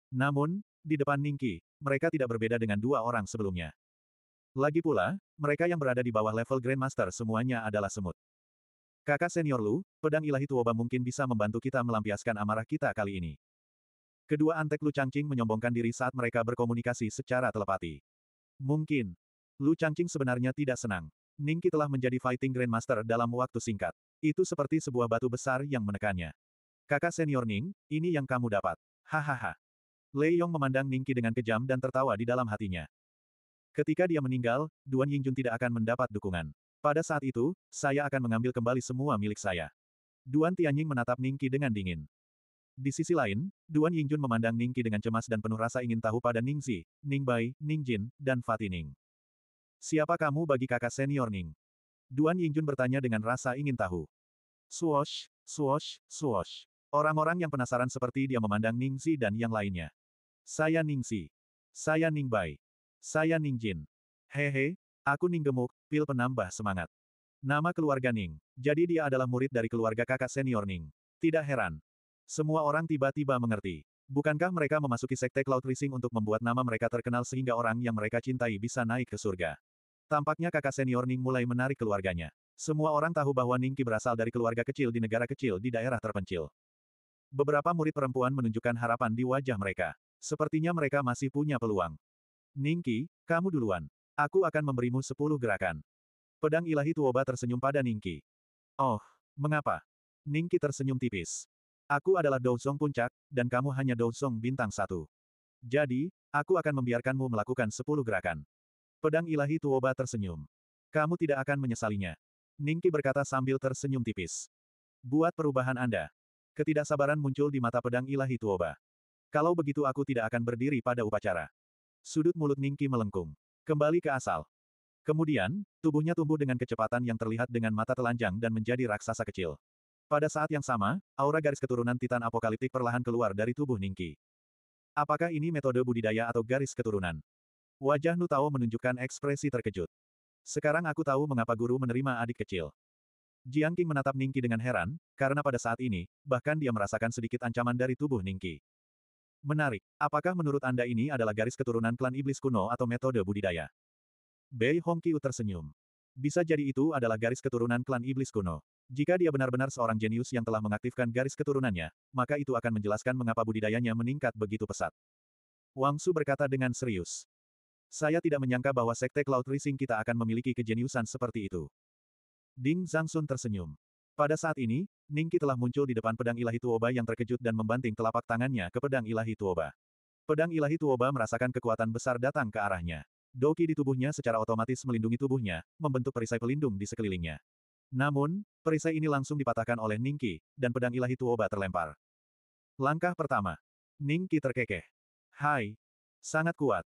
Namun, di depan Ningqi, mereka tidak berbeda dengan dua orang sebelumnya. Lagi pula, mereka yang berada di bawah level Grandmaster semuanya adalah semut. Kakak senior Lu, pedang ilahi Tuoba mungkin bisa membantu kita melampiaskan amarah kita kali ini. Kedua antek Lu Changqing menyombongkan diri saat mereka berkomunikasi secara telepati. Mungkin. Lu Changqing sebenarnya tidak senang. Ningki telah menjadi fighting grandmaster dalam waktu singkat. Itu seperti sebuah batu besar yang menekannya. Kakak senior Ning, ini yang kamu dapat. Hahaha. Lei Yong memandang Ningki dengan kejam dan tertawa di dalam hatinya. Ketika dia meninggal, Duan Yingjun tidak akan mendapat dukungan. Pada saat itu, saya akan mengambil kembali semua milik saya. Duan Tianying menatap Ningki dengan dingin. Di sisi lain, Duan Yingjun memandang Ningqi dengan cemas dan penuh rasa ingin tahu pada Ningzi, Ningbai, Ningjin, dan Fatining. Siapa kamu bagi kakak senior Ning? Duan Yingjun bertanya dengan rasa ingin tahu. Swoosh, swoosh, swoosh. Orang-orang yang penasaran seperti dia memandang Ningzi dan yang lainnya. Saya Ningzi. Saya Ningbai. Saya Ningjin. Hehe, aku Ning gemuk, pil penambah semangat. Nama keluarga Ning. Jadi dia adalah murid dari keluarga kakak senior Ning. Tidak heran, semua orang tiba-tiba mengerti. Bukankah mereka memasuki sekte Cloud Rising untuk membuat nama mereka terkenal sehingga orang yang mereka cintai bisa naik ke surga? Tampaknya kakak senior Ning mulai menarik keluarganya. Semua orang tahu bahwa Ning berasal dari keluarga kecil di negara kecil di daerah terpencil. Beberapa murid perempuan menunjukkan harapan di wajah mereka. Sepertinya mereka masih punya peluang. Ning kamu duluan. Aku akan memberimu sepuluh gerakan. Pedang ilahi Tuoba tersenyum pada Ning Oh, mengapa? Ning tersenyum tipis. Aku adalah Douzong puncak, dan kamu hanya Douzong bintang satu. Jadi, aku akan membiarkanmu melakukan sepuluh gerakan. Pedang ilahi Tuoba tersenyum. Kamu tidak akan menyesalinya. Ningki berkata sambil tersenyum tipis. Buat perubahan Anda. Ketidaksabaran muncul di mata pedang ilahi Tuoba. Kalau begitu aku tidak akan berdiri pada upacara. Sudut mulut Ningki melengkung. Kembali ke asal. Kemudian, tubuhnya tumbuh dengan kecepatan yang terlihat dengan mata telanjang dan menjadi raksasa kecil. Pada saat yang sama, aura garis keturunan Titan Apokaliptik perlahan keluar dari tubuh Ningki. Apakah ini metode budidaya atau garis keturunan? Wajah Nutao menunjukkan ekspresi terkejut. Sekarang aku tahu mengapa guru menerima adik kecil. Jiang Qing menatap Ningki dengan heran, karena pada saat ini, bahkan dia merasakan sedikit ancaman dari tubuh Ningki. Menarik, apakah menurut Anda ini adalah garis keturunan klan iblis kuno atau metode budidaya? Bei Hongqiu tersenyum. Bisa jadi itu adalah garis keturunan klan iblis kuno. Jika dia benar-benar seorang jenius yang telah mengaktifkan garis keturunannya, maka itu akan menjelaskan mengapa budidayanya meningkat begitu pesat. Wang Su berkata dengan serius. Saya tidak menyangka bahwa Sekte Cloud Rising kita akan memiliki kejeniusan seperti itu. Ding Zhangsun tersenyum. Pada saat ini, Ningki telah muncul di depan pedang ilahi Tuoba yang terkejut dan membanting telapak tangannya ke pedang ilahi Tuoba. Pedang ilahi Tuoba merasakan kekuatan besar datang ke arahnya. Doki di tubuhnya secara otomatis melindungi tubuhnya, membentuk perisai pelindung di sekelilingnya. Namun, perisai ini langsung dipatahkan oleh Ningki, dan pedang ilahi Tuoba terlempar. Langkah pertama. Ningki terkekeh. Hai. Sangat kuat.